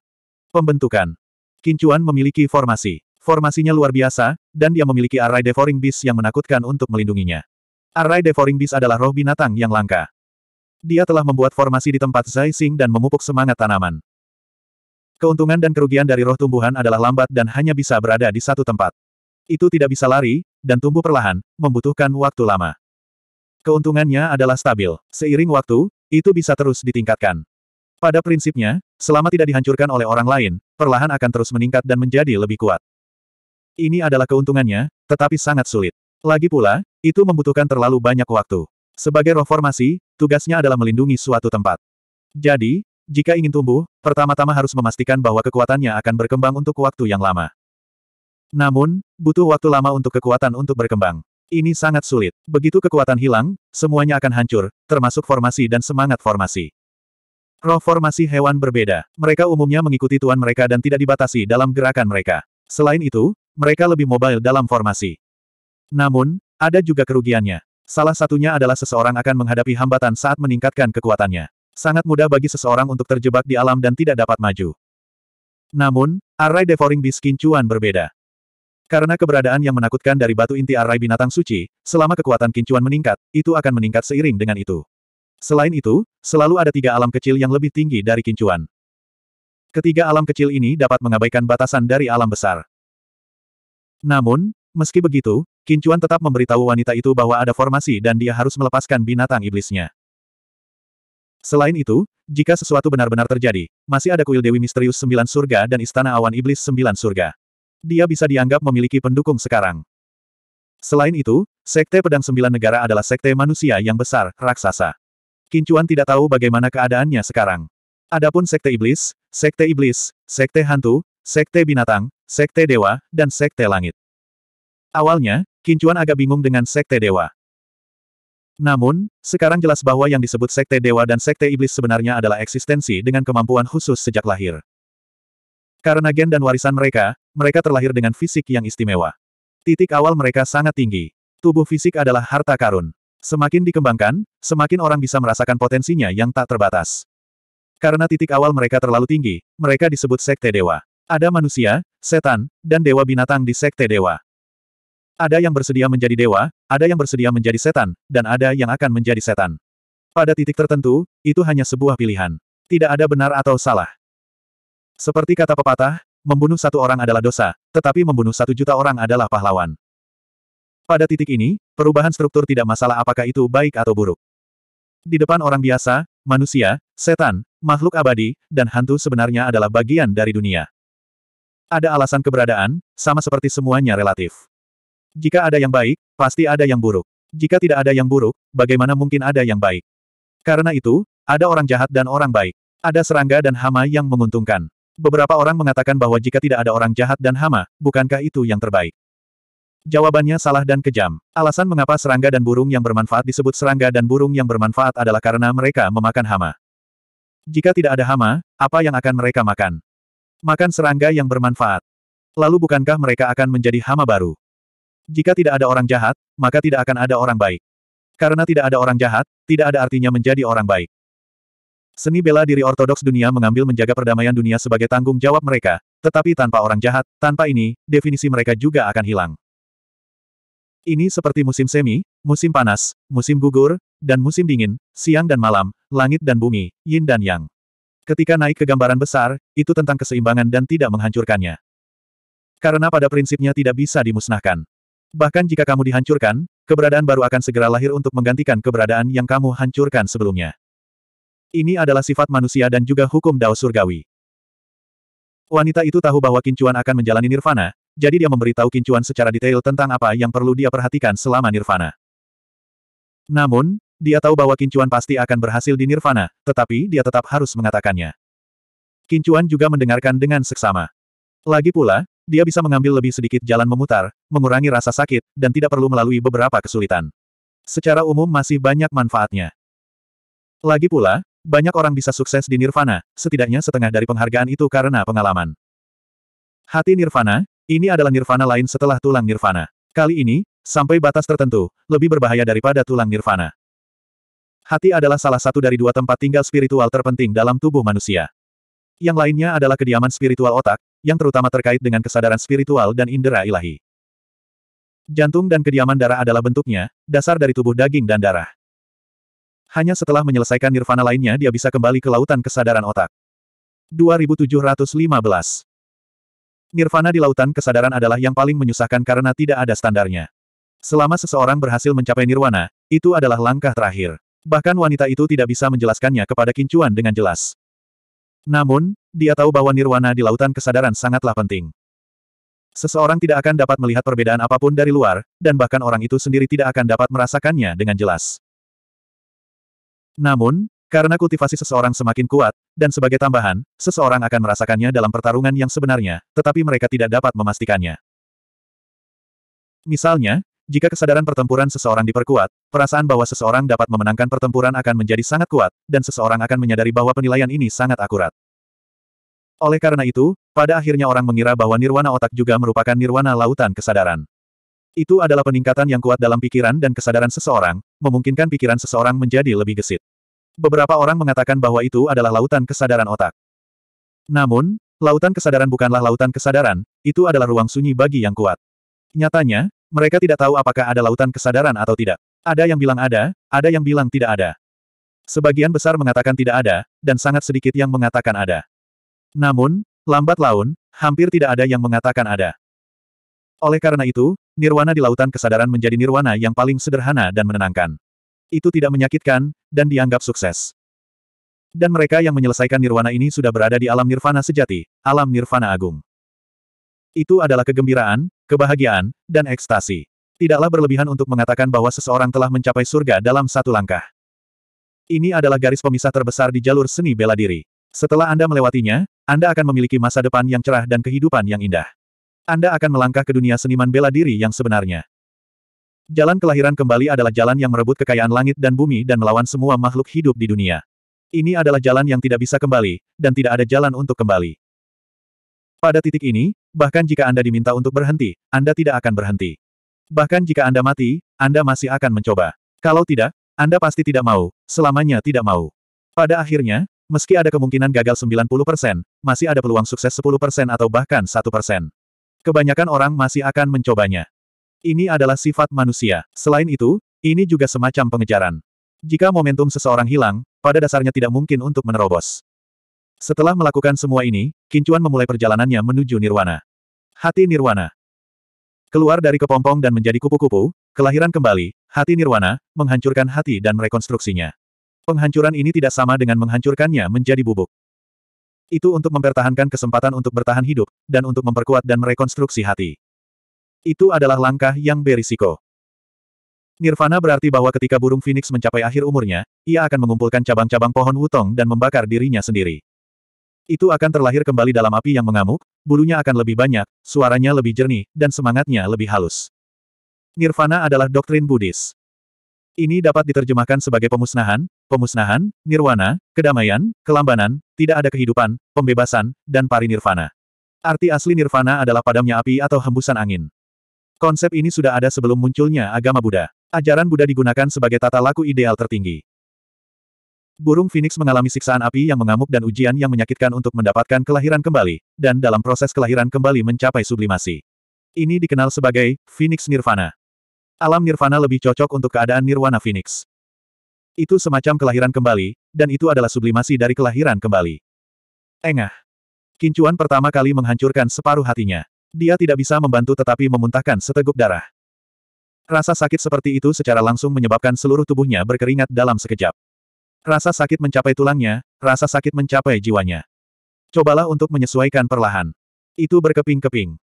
Pembentukan. Kincuan memiliki formasi. Formasinya luar biasa, dan dia memiliki array devouring beast yang menakutkan untuk melindunginya. Array devouring beast adalah roh binatang yang langka. Dia telah membuat formasi di tempat Zai Xing dan memupuk semangat tanaman. Keuntungan dan kerugian dari roh tumbuhan adalah lambat dan hanya bisa berada di satu tempat. Itu tidak bisa lari, dan tumbuh perlahan, membutuhkan waktu lama. Keuntungannya adalah stabil. Seiring waktu, itu bisa terus ditingkatkan. Pada prinsipnya, selama tidak dihancurkan oleh orang lain, perlahan akan terus meningkat dan menjadi lebih kuat. Ini adalah keuntungannya, tetapi sangat sulit. Lagi pula, itu membutuhkan terlalu banyak waktu. Sebagai roh formasi tugasnya adalah melindungi suatu tempat. Jadi, jika ingin tumbuh, pertama-tama harus memastikan bahwa kekuatannya akan berkembang untuk waktu yang lama. Namun, butuh waktu lama untuk kekuatan untuk berkembang. Ini sangat sulit. Begitu kekuatan hilang, semuanya akan hancur, termasuk formasi dan semangat formasi. Roh formasi hewan berbeda. Mereka umumnya mengikuti tuan mereka dan tidak dibatasi dalam gerakan mereka. Selain itu, mereka lebih mobile dalam formasi. Namun, ada juga kerugiannya. Salah satunya adalah seseorang akan menghadapi hambatan saat meningkatkan kekuatannya. Sangat mudah bagi seseorang untuk terjebak di alam dan tidak dapat maju. Namun, array devouring beast kincuan berbeda. Karena keberadaan yang menakutkan dari batu inti array binatang suci, selama kekuatan kincuan meningkat, itu akan meningkat seiring dengan itu. Selain itu, selalu ada tiga alam kecil yang lebih tinggi dari kincuan. Ketiga alam kecil ini dapat mengabaikan batasan dari alam besar. Namun, Meski begitu, Kincuan tetap memberitahu wanita itu bahwa ada formasi dan dia harus melepaskan binatang iblisnya. Selain itu, jika sesuatu benar-benar terjadi, masih ada kuil Dewi Misterius Sembilan Surga dan Istana Awan Iblis Sembilan Surga. Dia bisa dianggap memiliki pendukung sekarang. Selain itu, Sekte Pedang Sembilan Negara adalah sekte manusia yang besar, raksasa. Kincuan tidak tahu bagaimana keadaannya sekarang. Adapun Sekte Iblis, Sekte Iblis, Sekte Hantu, Sekte Binatang, Sekte Dewa, dan Sekte Langit. Awalnya, Kincuan agak bingung dengan Sekte Dewa. Namun, sekarang jelas bahwa yang disebut Sekte Dewa dan Sekte Iblis sebenarnya adalah eksistensi dengan kemampuan khusus sejak lahir. Karena gen dan warisan mereka, mereka terlahir dengan fisik yang istimewa. Titik awal mereka sangat tinggi. Tubuh fisik adalah harta karun. Semakin dikembangkan, semakin orang bisa merasakan potensinya yang tak terbatas. Karena titik awal mereka terlalu tinggi, mereka disebut sekte dewa. Ada manusia, setan, dan dewa binatang di sekte dewa. Ada yang bersedia menjadi dewa, ada yang bersedia menjadi setan, dan ada yang akan menjadi setan. Pada titik tertentu, itu hanya sebuah pilihan. Tidak ada benar atau salah. Seperti kata pepatah, membunuh satu orang adalah dosa, tetapi membunuh satu juta orang adalah pahlawan. Pada titik ini, perubahan struktur tidak masalah apakah itu baik atau buruk. Di depan orang biasa, manusia, setan, makhluk abadi, dan hantu sebenarnya adalah bagian dari dunia. Ada alasan keberadaan, sama seperti semuanya relatif. Jika ada yang baik, pasti ada yang buruk. Jika tidak ada yang buruk, bagaimana mungkin ada yang baik? Karena itu, ada orang jahat dan orang baik. Ada serangga dan hama yang menguntungkan. Beberapa orang mengatakan bahwa jika tidak ada orang jahat dan hama, bukankah itu yang terbaik? Jawabannya salah dan kejam. Alasan mengapa serangga dan burung yang bermanfaat disebut serangga dan burung yang bermanfaat adalah karena mereka memakan hama. Jika tidak ada hama, apa yang akan mereka makan? Makan serangga yang bermanfaat. Lalu bukankah mereka akan menjadi hama baru? Jika tidak ada orang jahat, maka tidak akan ada orang baik. Karena tidak ada orang jahat, tidak ada artinya menjadi orang baik. Seni bela diri ortodoks dunia mengambil menjaga perdamaian dunia sebagai tanggung jawab mereka, tetapi tanpa orang jahat, tanpa ini, definisi mereka juga akan hilang. Ini seperti musim semi, musim panas, musim gugur, dan musim dingin, siang dan malam, langit dan bumi, yin dan yang. Ketika naik ke gambaran besar, itu tentang keseimbangan dan tidak menghancurkannya. Karena pada prinsipnya tidak bisa dimusnahkan. Bahkan jika kamu dihancurkan, keberadaan baru akan segera lahir untuk menggantikan keberadaan yang kamu hancurkan sebelumnya. Ini adalah sifat manusia dan juga hukum Dao Surgawi. Wanita itu tahu bahwa Kincuan akan menjalani nirvana, jadi dia memberitahu Kincuan secara detail tentang apa yang perlu dia perhatikan selama nirvana. Namun, dia tahu bahwa Kincuan pasti akan berhasil di nirvana, tetapi dia tetap harus mengatakannya. Kincuan juga mendengarkan dengan seksama. Lagi pula, dia bisa mengambil lebih sedikit jalan memutar, mengurangi rasa sakit, dan tidak perlu melalui beberapa kesulitan. Secara umum masih banyak manfaatnya. Lagi pula, banyak orang bisa sukses di Nirvana, setidaknya setengah dari penghargaan itu karena pengalaman. Hati Nirvana, ini adalah Nirvana lain setelah tulang Nirvana. Kali ini, sampai batas tertentu, lebih berbahaya daripada tulang Nirvana. Hati adalah salah satu dari dua tempat tinggal spiritual terpenting dalam tubuh manusia. Yang lainnya adalah kediaman spiritual otak, yang terutama terkait dengan kesadaran spiritual dan indera ilahi. Jantung dan kediaman darah adalah bentuknya, dasar dari tubuh daging dan darah. Hanya setelah menyelesaikan nirvana lainnya dia bisa kembali ke lautan kesadaran otak. 2715 Nirvana di lautan kesadaran adalah yang paling menyusahkan karena tidak ada standarnya. Selama seseorang berhasil mencapai nirwana, itu adalah langkah terakhir. Bahkan wanita itu tidak bisa menjelaskannya kepada Kincuan dengan jelas. Namun, dia tahu bahwa nirwana di lautan kesadaran sangatlah penting. Seseorang tidak akan dapat melihat perbedaan apapun dari luar, dan bahkan orang itu sendiri tidak akan dapat merasakannya dengan jelas. Namun, karena kultivasi seseorang semakin kuat, dan sebagai tambahan, seseorang akan merasakannya dalam pertarungan yang sebenarnya, tetapi mereka tidak dapat memastikannya. Misalnya, jika kesadaran pertempuran seseorang diperkuat, perasaan bahwa seseorang dapat memenangkan pertempuran akan menjadi sangat kuat, dan seseorang akan menyadari bahwa penilaian ini sangat akurat. Oleh karena itu, pada akhirnya orang mengira bahwa nirwana otak juga merupakan nirwana lautan kesadaran. Itu adalah peningkatan yang kuat dalam pikiran dan kesadaran seseorang, memungkinkan pikiran seseorang menjadi lebih gesit. Beberapa orang mengatakan bahwa itu adalah lautan kesadaran otak. Namun, lautan kesadaran bukanlah lautan kesadaran, itu adalah ruang sunyi bagi yang kuat. Nyatanya, mereka tidak tahu apakah ada lautan kesadaran atau tidak. Ada yang bilang ada, ada yang bilang tidak ada. Sebagian besar mengatakan tidak ada, dan sangat sedikit yang mengatakan ada. Namun, lambat laun, hampir tidak ada yang mengatakan ada. Oleh karena itu, nirwana di lautan kesadaran menjadi nirwana yang paling sederhana dan menenangkan. Itu tidak menyakitkan, dan dianggap sukses. Dan mereka yang menyelesaikan nirwana ini sudah berada di alam nirvana sejati, alam nirvana agung. Itu adalah kegembiraan, kebahagiaan, dan ekstasi. Tidaklah berlebihan untuk mengatakan bahwa seseorang telah mencapai surga dalam satu langkah. Ini adalah garis pemisah terbesar di jalur seni bela diri. Setelah Anda melewatinya, Anda akan memiliki masa depan yang cerah dan kehidupan yang indah. Anda akan melangkah ke dunia seniman bela diri yang sebenarnya. Jalan kelahiran kembali adalah jalan yang merebut kekayaan langit dan bumi dan melawan semua makhluk hidup di dunia. Ini adalah jalan yang tidak bisa kembali, dan tidak ada jalan untuk kembali. Pada titik ini, bahkan jika Anda diminta untuk berhenti, Anda tidak akan berhenti. Bahkan jika Anda mati, Anda masih akan mencoba. Kalau tidak, Anda pasti tidak mau, selamanya tidak mau. Pada akhirnya, Meski ada kemungkinan gagal 90%, masih ada peluang sukses 10% atau bahkan 1%. Kebanyakan orang masih akan mencobanya. Ini adalah sifat manusia. Selain itu, ini juga semacam pengejaran. Jika momentum seseorang hilang, pada dasarnya tidak mungkin untuk menerobos. Setelah melakukan semua ini, Kincuan memulai perjalanannya menuju Nirwana. Hati Nirwana. Keluar dari kepompong dan menjadi kupu-kupu, kelahiran kembali, hati Nirwana, menghancurkan hati dan merekonstruksinya. Penghancuran ini tidak sama dengan menghancurkannya menjadi bubuk. Itu untuk mempertahankan kesempatan untuk bertahan hidup, dan untuk memperkuat dan merekonstruksi hati. Itu adalah langkah yang berisiko. Nirvana berarti bahwa ketika burung phoenix mencapai akhir umurnya, ia akan mengumpulkan cabang-cabang pohon wutong dan membakar dirinya sendiri. Itu akan terlahir kembali dalam api yang mengamuk, bulunya akan lebih banyak, suaranya lebih jernih, dan semangatnya lebih halus. Nirvana adalah doktrin Buddhis. Ini dapat diterjemahkan sebagai pemusnahan, pemusnahan, nirwana, kedamaian, kelambanan, tidak ada kehidupan, pembebasan, dan parinirvana. Arti asli nirvana adalah padamnya api atau hembusan angin. Konsep ini sudah ada sebelum munculnya agama Buddha. Ajaran Buddha digunakan sebagai tata laku ideal tertinggi. Burung Phoenix mengalami siksaan api yang mengamuk dan ujian yang menyakitkan untuk mendapatkan kelahiran kembali, dan dalam proses kelahiran kembali mencapai sublimasi. Ini dikenal sebagai Phoenix Nirvana. Alam nirvana lebih cocok untuk keadaan nirwana phoenix. Itu semacam kelahiran kembali, dan itu adalah sublimasi dari kelahiran kembali. Engah. Kincuan pertama kali menghancurkan separuh hatinya. Dia tidak bisa membantu tetapi memuntahkan seteguk darah. Rasa sakit seperti itu secara langsung menyebabkan seluruh tubuhnya berkeringat dalam sekejap. Rasa sakit mencapai tulangnya, rasa sakit mencapai jiwanya. Cobalah untuk menyesuaikan perlahan. Itu berkeping-keping.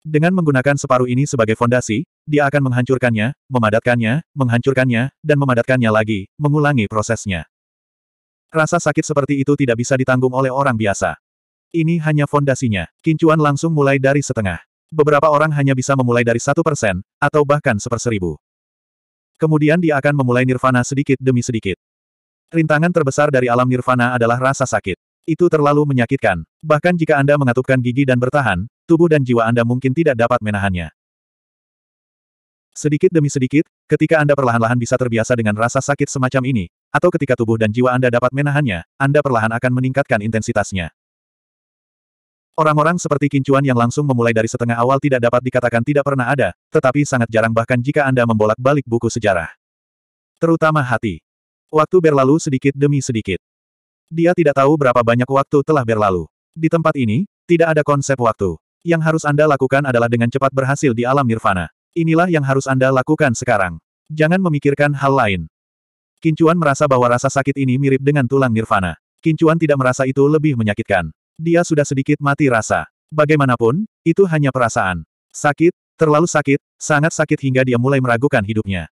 Dengan menggunakan separuh ini sebagai fondasi, dia akan menghancurkannya, memadatkannya, menghancurkannya, dan memadatkannya lagi, mengulangi prosesnya. Rasa sakit seperti itu tidak bisa ditanggung oleh orang biasa. Ini hanya fondasinya. Kincuan langsung mulai dari setengah. Beberapa orang hanya bisa memulai dari satu persen, atau bahkan seperseribu. Kemudian dia akan memulai nirvana sedikit demi sedikit. Rintangan terbesar dari alam nirvana adalah rasa sakit. Itu terlalu menyakitkan. Bahkan jika Anda mengatupkan gigi dan bertahan, tubuh dan jiwa Anda mungkin tidak dapat menahannya. Sedikit demi sedikit, ketika Anda perlahan-lahan bisa terbiasa dengan rasa sakit semacam ini, atau ketika tubuh dan jiwa Anda dapat menahannya, Anda perlahan akan meningkatkan intensitasnya. Orang-orang seperti kincuan yang langsung memulai dari setengah awal tidak dapat dikatakan tidak pernah ada, tetapi sangat jarang bahkan jika Anda membolak-balik buku sejarah. Terutama hati. Waktu berlalu sedikit demi sedikit. Dia tidak tahu berapa banyak waktu telah berlalu. Di tempat ini, tidak ada konsep waktu. Yang harus Anda lakukan adalah dengan cepat berhasil di alam nirvana. Inilah yang harus Anda lakukan sekarang. Jangan memikirkan hal lain. Kincuan merasa bahwa rasa sakit ini mirip dengan tulang nirvana. Kincuan tidak merasa itu lebih menyakitkan. Dia sudah sedikit mati rasa. Bagaimanapun, itu hanya perasaan. Sakit, terlalu sakit, sangat sakit hingga dia mulai meragukan hidupnya.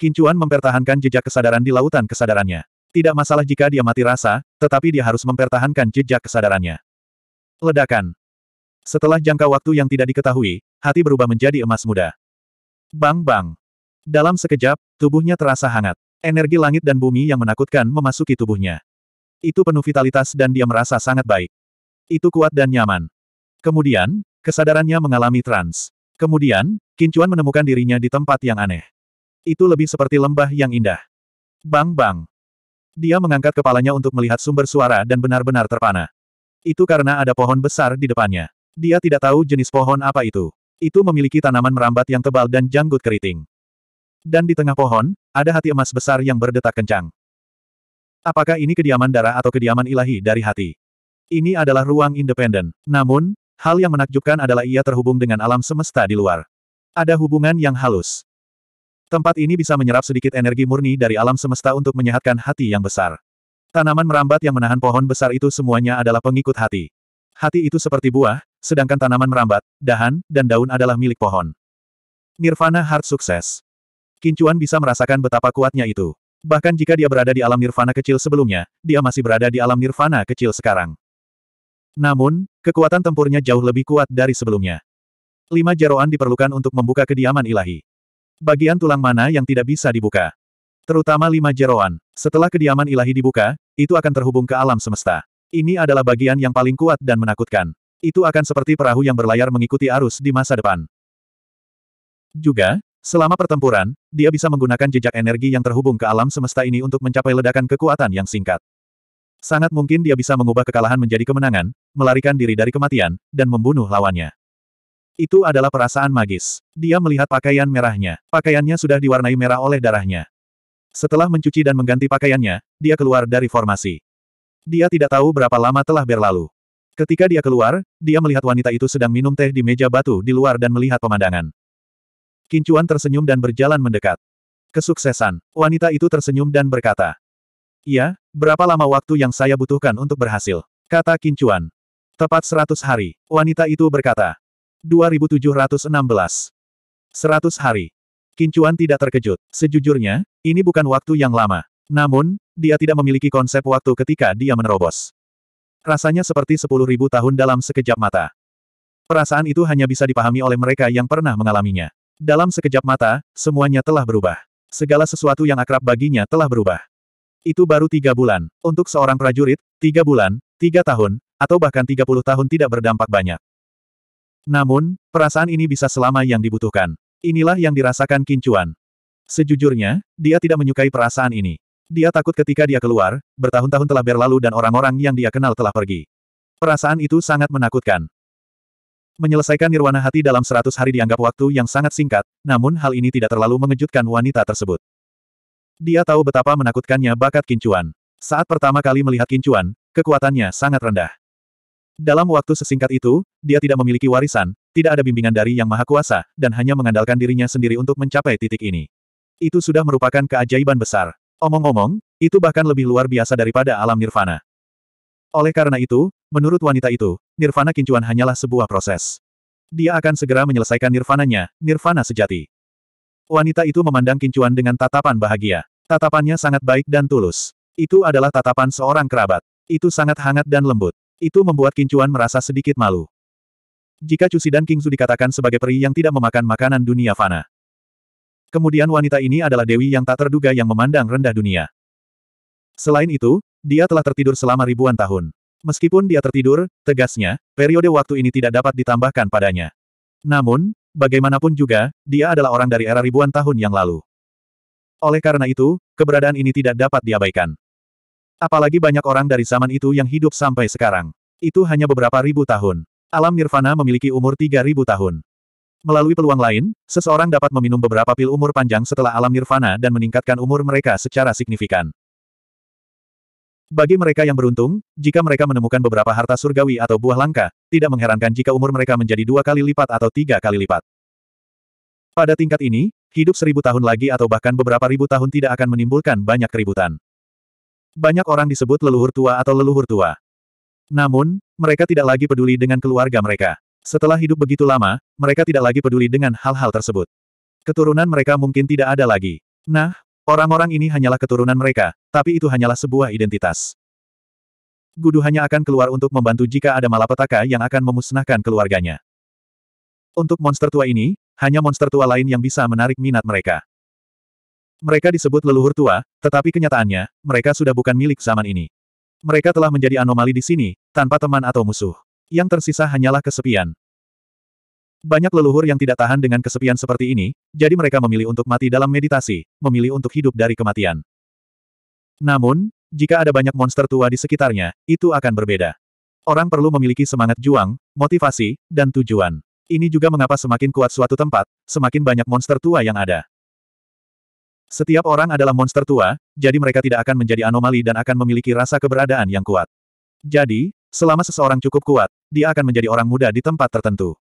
Kincuan mempertahankan jejak kesadaran di lautan kesadarannya. Tidak masalah jika dia mati rasa, tetapi dia harus mempertahankan jejak kesadarannya. Ledakan. Setelah jangka waktu yang tidak diketahui, hati berubah menjadi emas muda. Bang-bang. Dalam sekejap, tubuhnya terasa hangat. Energi langit dan bumi yang menakutkan memasuki tubuhnya. Itu penuh vitalitas dan dia merasa sangat baik. Itu kuat dan nyaman. Kemudian, kesadarannya mengalami trans. Kemudian, Kincuan menemukan dirinya di tempat yang aneh. Itu lebih seperti lembah yang indah. Bang-bang. Dia mengangkat kepalanya untuk melihat sumber suara dan benar-benar terpana. Itu karena ada pohon besar di depannya. Dia tidak tahu jenis pohon apa itu. Itu memiliki tanaman merambat yang tebal dan janggut keriting. Dan di tengah pohon, ada hati emas besar yang berdetak kencang. Apakah ini kediaman darah atau kediaman ilahi dari hati? Ini adalah ruang independen. Namun, hal yang menakjubkan adalah ia terhubung dengan alam semesta di luar. Ada hubungan yang halus. Tempat ini bisa menyerap sedikit energi murni dari alam semesta untuk menyehatkan hati yang besar. Tanaman merambat yang menahan pohon besar itu semuanya adalah pengikut hati. Hati itu seperti buah, sedangkan tanaman merambat, dahan, dan daun adalah milik pohon. Nirvana Heart sukses. Kincuan bisa merasakan betapa kuatnya itu. Bahkan jika dia berada di alam nirvana kecil sebelumnya, dia masih berada di alam nirvana kecil sekarang. Namun, kekuatan tempurnya jauh lebih kuat dari sebelumnya. Lima jeroan diperlukan untuk membuka kediaman ilahi. Bagian tulang mana yang tidak bisa dibuka? Terutama lima jeroan. Setelah kediaman ilahi dibuka, itu akan terhubung ke alam semesta. Ini adalah bagian yang paling kuat dan menakutkan. Itu akan seperti perahu yang berlayar mengikuti arus di masa depan. Juga, selama pertempuran, dia bisa menggunakan jejak energi yang terhubung ke alam semesta ini untuk mencapai ledakan kekuatan yang singkat. Sangat mungkin dia bisa mengubah kekalahan menjadi kemenangan, melarikan diri dari kematian, dan membunuh lawannya. Itu adalah perasaan magis. Dia melihat pakaian merahnya. Pakaiannya sudah diwarnai merah oleh darahnya. Setelah mencuci dan mengganti pakaiannya, dia keluar dari formasi. Dia tidak tahu berapa lama telah berlalu. Ketika dia keluar, dia melihat wanita itu sedang minum teh di meja batu di luar dan melihat pemandangan. Kincuan tersenyum dan berjalan mendekat. Kesuksesan. Wanita itu tersenyum dan berkata. Ya, berapa lama waktu yang saya butuhkan untuk berhasil? Kata Kincuan. Tepat seratus hari. Wanita itu berkata. 2716. 100 hari. Kincuan tidak terkejut. Sejujurnya, ini bukan waktu yang lama. Namun, dia tidak memiliki konsep waktu ketika dia menerobos. Rasanya seperti 10.000 tahun dalam sekejap mata. Perasaan itu hanya bisa dipahami oleh mereka yang pernah mengalaminya. Dalam sekejap mata, semuanya telah berubah. Segala sesuatu yang akrab baginya telah berubah. Itu baru tiga bulan. Untuk seorang prajurit, tiga bulan, tiga tahun, atau bahkan 30 tahun tidak berdampak banyak. Namun, perasaan ini bisa selama yang dibutuhkan. Inilah yang dirasakan Kincuan. Sejujurnya, dia tidak menyukai perasaan ini. Dia takut ketika dia keluar, bertahun-tahun telah berlalu dan orang-orang yang dia kenal telah pergi. Perasaan itu sangat menakutkan. Menyelesaikan nirwana hati dalam seratus hari dianggap waktu yang sangat singkat, namun hal ini tidak terlalu mengejutkan wanita tersebut. Dia tahu betapa menakutkannya bakat Kincuan. Saat pertama kali melihat Kincuan, kekuatannya sangat rendah. Dalam waktu sesingkat itu, dia tidak memiliki warisan, tidak ada bimbingan dari Yang Maha Kuasa, dan hanya mengandalkan dirinya sendiri untuk mencapai titik ini. Itu sudah merupakan keajaiban besar. Omong-omong, itu bahkan lebih luar biasa daripada alam nirvana. Oleh karena itu, menurut wanita itu, nirvana kincuan hanyalah sebuah proses. Dia akan segera menyelesaikan nirvananya, nirvana sejati. Wanita itu memandang kincuan dengan tatapan bahagia. Tatapannya sangat baik dan tulus. Itu adalah tatapan seorang kerabat. Itu sangat hangat dan lembut. Itu membuat Kincuan merasa sedikit malu. Jika Cusi dan Kingzu dikatakan sebagai peri yang tidak memakan makanan dunia fana. Kemudian wanita ini adalah dewi yang tak terduga yang memandang rendah dunia. Selain itu, dia telah tertidur selama ribuan tahun. Meskipun dia tertidur, tegasnya, periode waktu ini tidak dapat ditambahkan padanya. Namun, bagaimanapun juga, dia adalah orang dari era ribuan tahun yang lalu. Oleh karena itu, keberadaan ini tidak dapat diabaikan. Apalagi banyak orang dari zaman itu yang hidup sampai sekarang. Itu hanya beberapa ribu tahun. Alam nirvana memiliki umur 3000 tahun. Melalui peluang lain, seseorang dapat meminum beberapa pil umur panjang setelah alam nirvana dan meningkatkan umur mereka secara signifikan. Bagi mereka yang beruntung, jika mereka menemukan beberapa harta surgawi atau buah langka, tidak mengherankan jika umur mereka menjadi dua kali lipat atau tiga kali lipat. Pada tingkat ini, hidup seribu tahun lagi atau bahkan beberapa ribu tahun tidak akan menimbulkan banyak keributan. Banyak orang disebut leluhur tua atau leluhur tua. Namun, mereka tidak lagi peduli dengan keluarga mereka. Setelah hidup begitu lama, mereka tidak lagi peduli dengan hal-hal tersebut. Keturunan mereka mungkin tidak ada lagi. Nah, orang-orang ini hanyalah keturunan mereka, tapi itu hanyalah sebuah identitas. Gudu hanya akan keluar untuk membantu jika ada malapetaka yang akan memusnahkan keluarganya. Untuk monster tua ini, hanya monster tua lain yang bisa menarik minat mereka. Mereka disebut leluhur tua, tetapi kenyataannya, mereka sudah bukan milik zaman ini. Mereka telah menjadi anomali di sini, tanpa teman atau musuh. Yang tersisa hanyalah kesepian. Banyak leluhur yang tidak tahan dengan kesepian seperti ini, jadi mereka memilih untuk mati dalam meditasi, memilih untuk hidup dari kematian. Namun, jika ada banyak monster tua di sekitarnya, itu akan berbeda. Orang perlu memiliki semangat juang, motivasi, dan tujuan. Ini juga mengapa semakin kuat suatu tempat, semakin banyak monster tua yang ada. Setiap orang adalah monster tua, jadi mereka tidak akan menjadi anomali dan akan memiliki rasa keberadaan yang kuat. Jadi, selama seseorang cukup kuat, dia akan menjadi orang muda di tempat tertentu.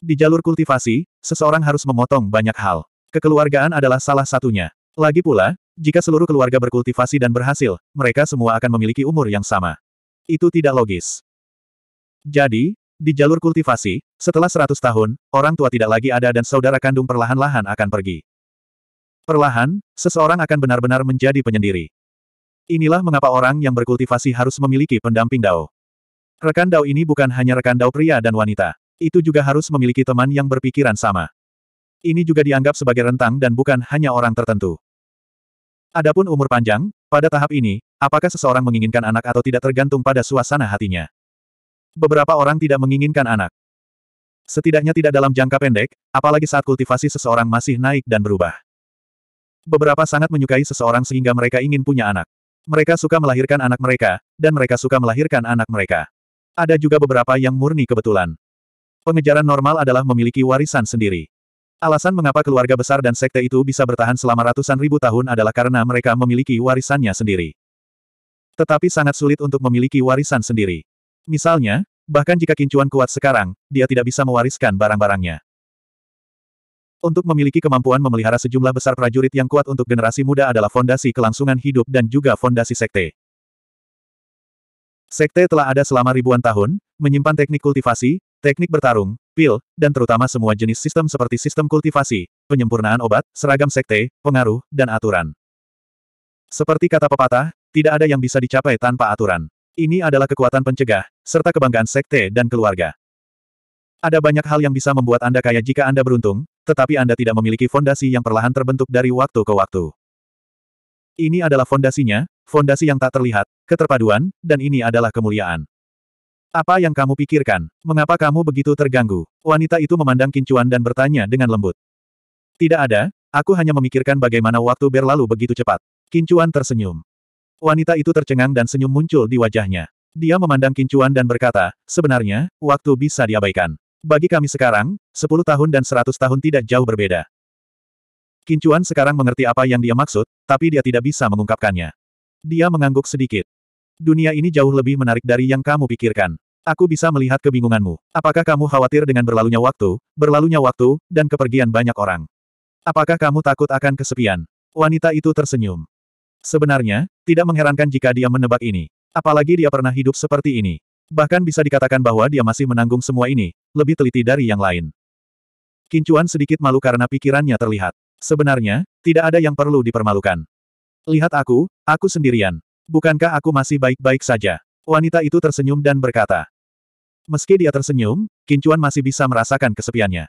Di jalur kultivasi, seseorang harus memotong banyak hal. Kekeluargaan adalah salah satunya. Lagi pula, jika seluruh keluarga berkultivasi dan berhasil, mereka semua akan memiliki umur yang sama. Itu tidak logis. Jadi, di jalur kultivasi, setelah 100 tahun, orang tua tidak lagi ada dan saudara kandung perlahan-lahan akan pergi. Perlahan, seseorang akan benar-benar menjadi penyendiri. Inilah mengapa orang yang berkultivasi harus memiliki pendamping dao. Rekan dao ini bukan hanya rekan dao pria dan wanita. Itu juga harus memiliki teman yang berpikiran sama. Ini juga dianggap sebagai rentang dan bukan hanya orang tertentu. Adapun umur panjang, pada tahap ini, apakah seseorang menginginkan anak atau tidak tergantung pada suasana hatinya. Beberapa orang tidak menginginkan anak. Setidaknya tidak dalam jangka pendek, apalagi saat kultivasi seseorang masih naik dan berubah. Beberapa sangat menyukai seseorang sehingga mereka ingin punya anak. Mereka suka melahirkan anak mereka, dan mereka suka melahirkan anak mereka. Ada juga beberapa yang murni kebetulan. Pengejaran normal adalah memiliki warisan sendiri. Alasan mengapa keluarga besar dan sekte itu bisa bertahan selama ratusan ribu tahun adalah karena mereka memiliki warisannya sendiri. Tetapi sangat sulit untuk memiliki warisan sendiri. Misalnya, bahkan jika kincuan kuat sekarang, dia tidak bisa mewariskan barang-barangnya. Untuk memiliki kemampuan memelihara sejumlah besar prajurit yang kuat untuk generasi muda adalah fondasi kelangsungan hidup dan juga fondasi sekte. Sekte telah ada selama ribuan tahun, menyimpan teknik kultivasi, teknik bertarung, pil, dan terutama semua jenis sistem seperti sistem kultivasi, penyempurnaan obat, seragam sekte, pengaruh, dan aturan. Seperti kata pepatah, tidak ada yang bisa dicapai tanpa aturan. Ini adalah kekuatan pencegah, serta kebanggaan sekte dan keluarga. Ada banyak hal yang bisa membuat Anda kaya jika Anda beruntung, tetapi Anda tidak memiliki fondasi yang perlahan terbentuk dari waktu ke waktu. Ini adalah fondasinya, fondasi yang tak terlihat, keterpaduan, dan ini adalah kemuliaan. Apa yang kamu pikirkan? Mengapa kamu begitu terganggu? Wanita itu memandang kincuan dan bertanya dengan lembut. Tidak ada, aku hanya memikirkan bagaimana waktu berlalu begitu cepat. Kincuan tersenyum. Wanita itu tercengang dan senyum muncul di wajahnya. Dia memandang kincuan dan berkata, sebenarnya, waktu bisa diabaikan. Bagi kami sekarang, 10 tahun dan 100 tahun tidak jauh berbeda. Kincuan sekarang mengerti apa yang dia maksud, tapi dia tidak bisa mengungkapkannya. Dia mengangguk sedikit. Dunia ini jauh lebih menarik dari yang kamu pikirkan. Aku bisa melihat kebingunganmu. Apakah kamu khawatir dengan berlalunya waktu, berlalunya waktu, dan kepergian banyak orang? Apakah kamu takut akan kesepian? Wanita itu tersenyum. Sebenarnya, tidak mengherankan jika dia menebak ini. Apalagi dia pernah hidup seperti ini. Bahkan bisa dikatakan bahwa dia masih menanggung semua ini, lebih teliti dari yang lain. Kincuan sedikit malu karena pikirannya terlihat. Sebenarnya, tidak ada yang perlu dipermalukan. Lihat aku, aku sendirian. Bukankah aku masih baik-baik saja? Wanita itu tersenyum dan berkata. Meski dia tersenyum, Kincuan masih bisa merasakan kesepiannya.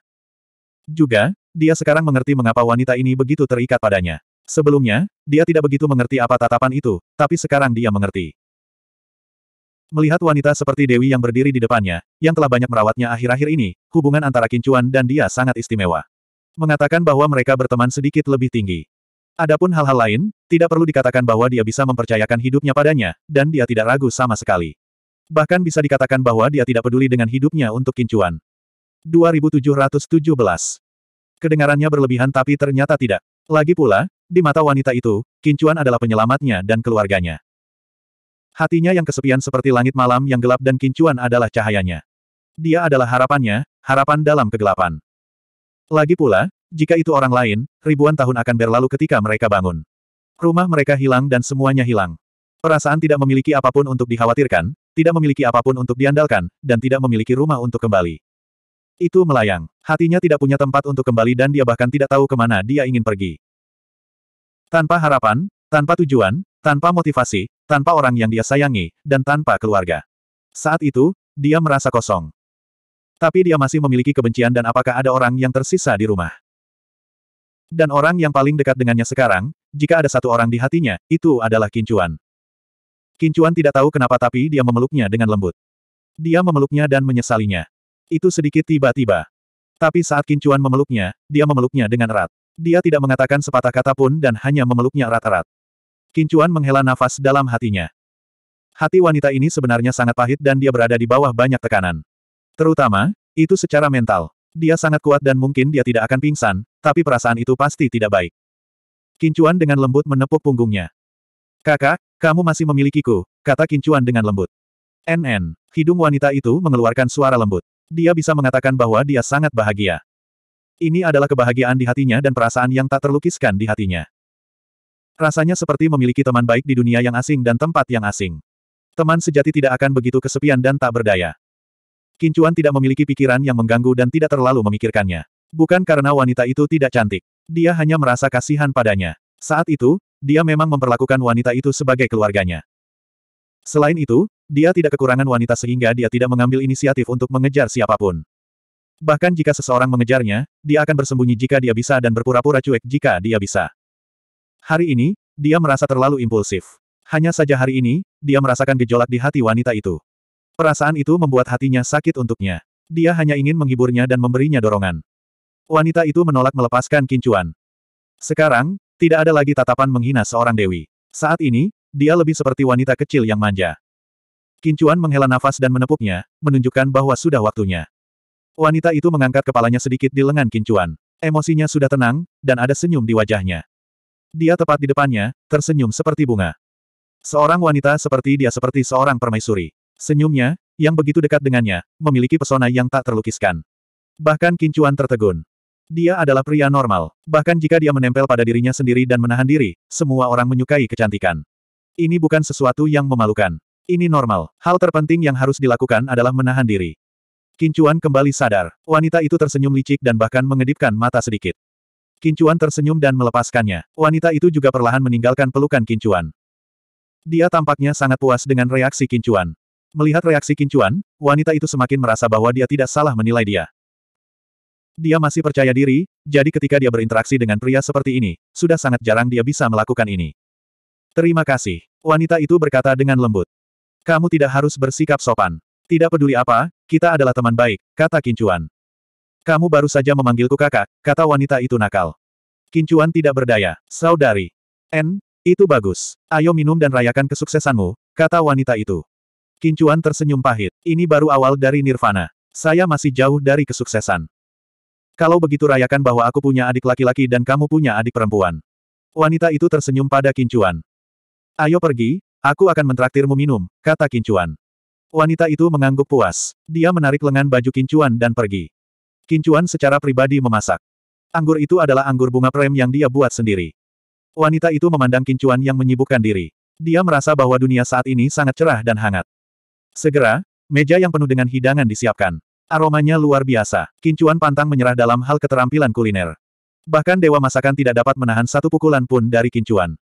Juga, dia sekarang mengerti mengapa wanita ini begitu terikat padanya. Sebelumnya, dia tidak begitu mengerti apa tatapan itu, tapi sekarang dia mengerti. Melihat wanita seperti Dewi yang berdiri di depannya, yang telah banyak merawatnya akhir-akhir ini, hubungan antara Kincuan dan dia sangat istimewa. Mengatakan bahwa mereka berteman sedikit lebih tinggi. Adapun hal-hal lain, tidak perlu dikatakan bahwa dia bisa mempercayakan hidupnya padanya, dan dia tidak ragu sama sekali. Bahkan bisa dikatakan bahwa dia tidak peduli dengan hidupnya untuk Kincuan. 2717 Kedengarannya berlebihan tapi ternyata tidak. Lagi pula, di mata wanita itu, Kincuan adalah penyelamatnya dan keluarganya. Hatinya yang kesepian seperti langit malam yang gelap dan kincuan adalah cahayanya. Dia adalah harapannya, harapan dalam kegelapan. Lagi pula, jika itu orang lain, ribuan tahun akan berlalu ketika mereka bangun. Rumah mereka hilang dan semuanya hilang. Perasaan tidak memiliki apapun untuk dikhawatirkan, tidak memiliki apapun untuk diandalkan, dan tidak memiliki rumah untuk kembali. Itu melayang. Hatinya tidak punya tempat untuk kembali dan dia bahkan tidak tahu kemana dia ingin pergi. Tanpa harapan, tanpa tujuan, tanpa motivasi, tanpa orang yang dia sayangi, dan tanpa keluarga. Saat itu, dia merasa kosong. Tapi dia masih memiliki kebencian dan apakah ada orang yang tersisa di rumah. Dan orang yang paling dekat dengannya sekarang, jika ada satu orang di hatinya, itu adalah Kincuan. Kincuan tidak tahu kenapa tapi dia memeluknya dengan lembut. Dia memeluknya dan menyesalinya. Itu sedikit tiba-tiba. Tapi saat Kincuan memeluknya, dia memeluknya dengan erat. Dia tidak mengatakan sepatah kata pun dan hanya memeluknya erat-erat. Kincuan menghela nafas dalam hatinya. Hati wanita ini sebenarnya sangat pahit dan dia berada di bawah banyak tekanan. Terutama, itu secara mental. Dia sangat kuat dan mungkin dia tidak akan pingsan, tapi perasaan itu pasti tidak baik. Kincuan dengan lembut menepuk punggungnya. Kakak, kamu masih memilikiku, kata Kincuan dengan lembut. NN, hidung wanita itu mengeluarkan suara lembut. Dia bisa mengatakan bahwa dia sangat bahagia. Ini adalah kebahagiaan di hatinya dan perasaan yang tak terlukiskan di hatinya. Rasanya seperti memiliki teman baik di dunia yang asing dan tempat yang asing. Teman sejati tidak akan begitu kesepian dan tak berdaya. Kincuan tidak memiliki pikiran yang mengganggu dan tidak terlalu memikirkannya. Bukan karena wanita itu tidak cantik. Dia hanya merasa kasihan padanya. Saat itu, dia memang memperlakukan wanita itu sebagai keluarganya. Selain itu, dia tidak kekurangan wanita sehingga dia tidak mengambil inisiatif untuk mengejar siapapun. Bahkan jika seseorang mengejarnya, dia akan bersembunyi jika dia bisa dan berpura-pura cuek jika dia bisa. Hari ini, dia merasa terlalu impulsif. Hanya saja hari ini, dia merasakan gejolak di hati wanita itu. Perasaan itu membuat hatinya sakit untuknya. Dia hanya ingin menghiburnya dan memberinya dorongan. Wanita itu menolak melepaskan kincuan. Sekarang, tidak ada lagi tatapan menghina seorang dewi. Saat ini, dia lebih seperti wanita kecil yang manja. Kincuan menghela nafas dan menepuknya, menunjukkan bahwa sudah waktunya. Wanita itu mengangkat kepalanya sedikit di lengan Kincuan. Emosinya sudah tenang, dan ada senyum di wajahnya. Dia tepat di depannya, tersenyum seperti bunga. Seorang wanita seperti dia seperti seorang permaisuri. Senyumnya, yang begitu dekat dengannya, memiliki pesona yang tak terlukiskan. Bahkan Kincuan tertegun. Dia adalah pria normal. Bahkan jika dia menempel pada dirinya sendiri dan menahan diri, semua orang menyukai kecantikan. Ini bukan sesuatu yang memalukan. Ini normal. Hal terpenting yang harus dilakukan adalah menahan diri. Kincuan kembali sadar. Wanita itu tersenyum licik dan bahkan mengedipkan mata sedikit. Kincuan tersenyum dan melepaskannya. Wanita itu juga perlahan meninggalkan pelukan Kincuan. Dia tampaknya sangat puas dengan reaksi Kincuan. Melihat reaksi Kincuan, wanita itu semakin merasa bahwa dia tidak salah menilai dia. Dia masih percaya diri, jadi ketika dia berinteraksi dengan pria seperti ini, sudah sangat jarang dia bisa melakukan ini. Terima kasih. Wanita itu berkata dengan lembut. Kamu tidak harus bersikap sopan. Tidak peduli apa, kita adalah teman baik, kata Kincuan. Kamu baru saja memanggilku kakak, kata wanita itu nakal. Kincuan tidak berdaya. Saudari. N, itu bagus. Ayo minum dan rayakan kesuksesanmu, kata wanita itu. Kincuan tersenyum pahit. Ini baru awal dari Nirvana. Saya masih jauh dari kesuksesan. Kalau begitu rayakan bahwa aku punya adik laki-laki dan kamu punya adik perempuan. Wanita itu tersenyum pada Kincuan. Ayo pergi, aku akan mentraktirmu minum, kata Kincuan. Wanita itu mengangguk puas. Dia menarik lengan baju Kincuan dan pergi. Kincuan secara pribadi memasak. Anggur itu adalah anggur bunga prem yang dia buat sendiri. Wanita itu memandang Kincuan yang menyibukkan diri. Dia merasa bahwa dunia saat ini sangat cerah dan hangat. Segera, meja yang penuh dengan hidangan disiapkan. Aromanya luar biasa. Kincuan pantang menyerah dalam hal keterampilan kuliner. Bahkan dewa masakan tidak dapat menahan satu pukulan pun dari Kincuan.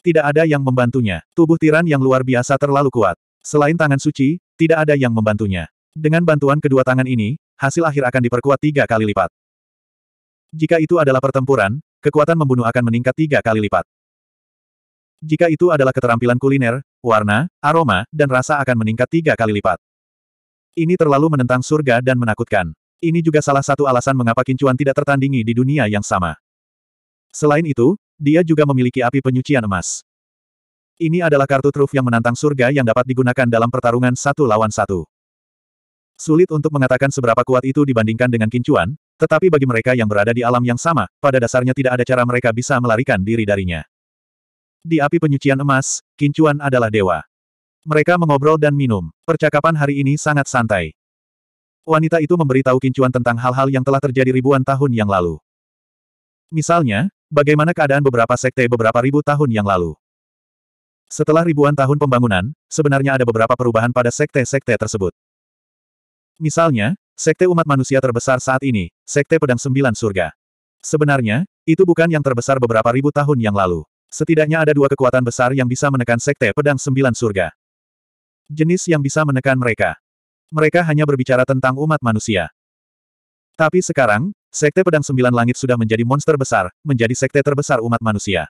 Tidak ada yang membantunya. Tubuh tiran yang luar biasa terlalu kuat. Selain tangan suci, tidak ada yang membantunya. Dengan bantuan kedua tangan ini, hasil akhir akan diperkuat tiga kali lipat. Jika itu adalah pertempuran, kekuatan membunuh akan meningkat tiga kali lipat. Jika itu adalah keterampilan kuliner, warna, aroma, dan rasa akan meningkat tiga kali lipat. Ini terlalu menentang surga dan menakutkan. Ini juga salah satu alasan mengapa kincuan tidak tertandingi di dunia yang sama. Selain itu, dia juga memiliki api penyucian emas. Ini adalah kartu truf yang menantang surga yang dapat digunakan dalam pertarungan satu lawan satu. Sulit untuk mengatakan seberapa kuat itu dibandingkan dengan kincuan, tetapi bagi mereka yang berada di alam yang sama, pada dasarnya tidak ada cara mereka bisa melarikan diri darinya. Di api penyucian emas, kincuan adalah dewa. Mereka mengobrol dan minum. Percakapan hari ini sangat santai. Wanita itu memberitahu kincuan tentang hal-hal yang telah terjadi ribuan tahun yang lalu. Misalnya, bagaimana keadaan beberapa sekte beberapa ribu tahun yang lalu. Setelah ribuan tahun pembangunan, sebenarnya ada beberapa perubahan pada sekte-sekte tersebut. Misalnya, sekte umat manusia terbesar saat ini, sekte pedang sembilan surga. Sebenarnya, itu bukan yang terbesar beberapa ribu tahun yang lalu. Setidaknya ada dua kekuatan besar yang bisa menekan sekte pedang sembilan surga. Jenis yang bisa menekan mereka. Mereka hanya berbicara tentang umat manusia. Tapi sekarang, sekte pedang sembilan langit sudah menjadi monster besar, menjadi sekte terbesar umat manusia.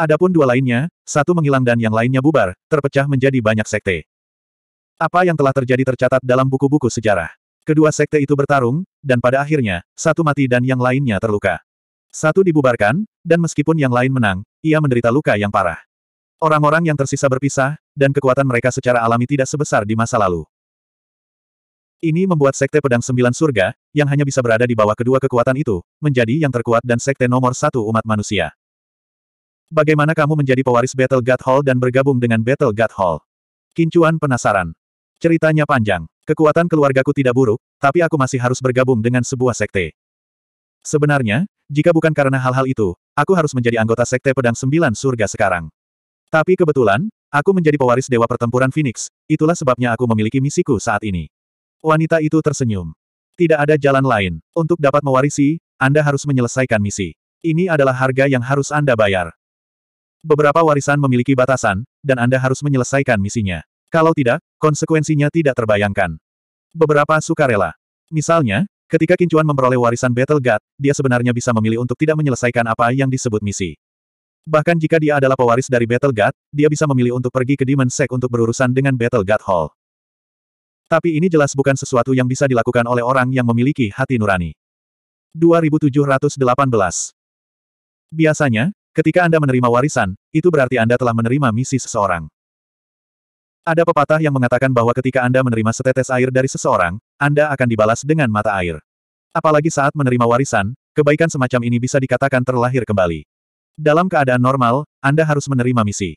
Adapun dua lainnya, satu menghilang dan yang lainnya bubar, terpecah menjadi banyak sekte. Apa yang telah terjadi tercatat dalam buku-buku sejarah. Kedua sekte itu bertarung, dan pada akhirnya, satu mati dan yang lainnya terluka. Satu dibubarkan, dan meskipun yang lain menang, ia menderita luka yang parah. Orang-orang yang tersisa berpisah, dan kekuatan mereka secara alami tidak sebesar di masa lalu. Ini membuat Sekte Pedang Sembilan Surga, yang hanya bisa berada di bawah kedua kekuatan itu, menjadi yang terkuat dan Sekte nomor satu umat manusia. Bagaimana kamu menjadi pewaris Battle God Hall dan bergabung dengan Battle God Hall? Kincuan penasaran. Ceritanya panjang. Kekuatan keluargaku tidak buruk, tapi aku masih harus bergabung dengan sebuah sekte. Sebenarnya, jika bukan karena hal-hal itu, aku harus menjadi anggota Sekte Pedang Sembilan Surga sekarang. Tapi kebetulan, aku menjadi pewaris Dewa Pertempuran Phoenix, itulah sebabnya aku memiliki misiku saat ini. Wanita itu tersenyum. Tidak ada jalan lain. Untuk dapat mewarisi, Anda harus menyelesaikan misi. Ini adalah harga yang harus Anda bayar. Beberapa warisan memiliki batasan, dan Anda harus menyelesaikan misinya. Kalau tidak, konsekuensinya tidak terbayangkan. Beberapa sukarela. Misalnya, ketika Kincuan memperoleh warisan Battle God, dia sebenarnya bisa memilih untuk tidak menyelesaikan apa yang disebut misi. Bahkan jika dia adalah pewaris dari Battle God, dia bisa memilih untuk pergi ke Demon Sect untuk berurusan dengan Battle God Hall. Tapi ini jelas bukan sesuatu yang bisa dilakukan oleh orang yang memiliki hati nurani. 2718 Biasanya, ketika Anda menerima warisan, itu berarti Anda telah menerima misi seseorang. Ada pepatah yang mengatakan bahwa ketika Anda menerima setetes air dari seseorang, Anda akan dibalas dengan mata air. Apalagi saat menerima warisan, kebaikan semacam ini bisa dikatakan terlahir kembali. Dalam keadaan normal, Anda harus menerima misi.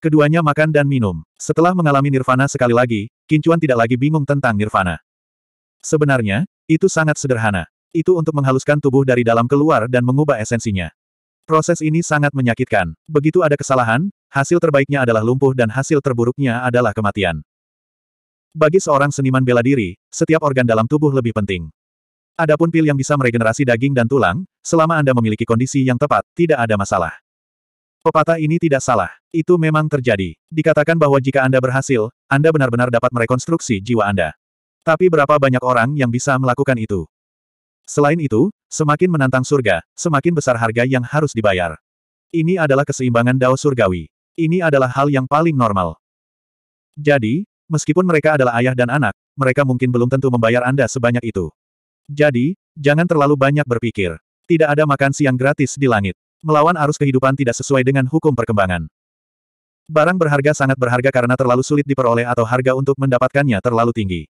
Keduanya makan dan minum. Setelah mengalami nirvana sekali lagi, Kincuan tidak lagi bingung tentang nirvana. Sebenarnya, itu sangat sederhana. Itu untuk menghaluskan tubuh dari dalam keluar dan mengubah esensinya. Proses ini sangat menyakitkan. Begitu ada kesalahan, hasil terbaiknya adalah lumpuh dan hasil terburuknya adalah kematian. Bagi seorang seniman bela diri, setiap organ dalam tubuh lebih penting. Adapun pil yang bisa meregenerasi daging dan tulang, selama Anda memiliki kondisi yang tepat, tidak ada masalah. Pepatah ini tidak salah. Itu memang terjadi. Dikatakan bahwa jika Anda berhasil, Anda benar-benar dapat merekonstruksi jiwa Anda. Tapi berapa banyak orang yang bisa melakukan itu? Selain itu, semakin menantang surga, semakin besar harga yang harus dibayar. Ini adalah keseimbangan dao surgawi. Ini adalah hal yang paling normal. Jadi, meskipun mereka adalah ayah dan anak, mereka mungkin belum tentu membayar Anda sebanyak itu. Jadi, jangan terlalu banyak berpikir. Tidak ada makan siang gratis di langit. Melawan arus kehidupan tidak sesuai dengan hukum perkembangan. Barang berharga sangat berharga karena terlalu sulit diperoleh atau harga untuk mendapatkannya terlalu tinggi.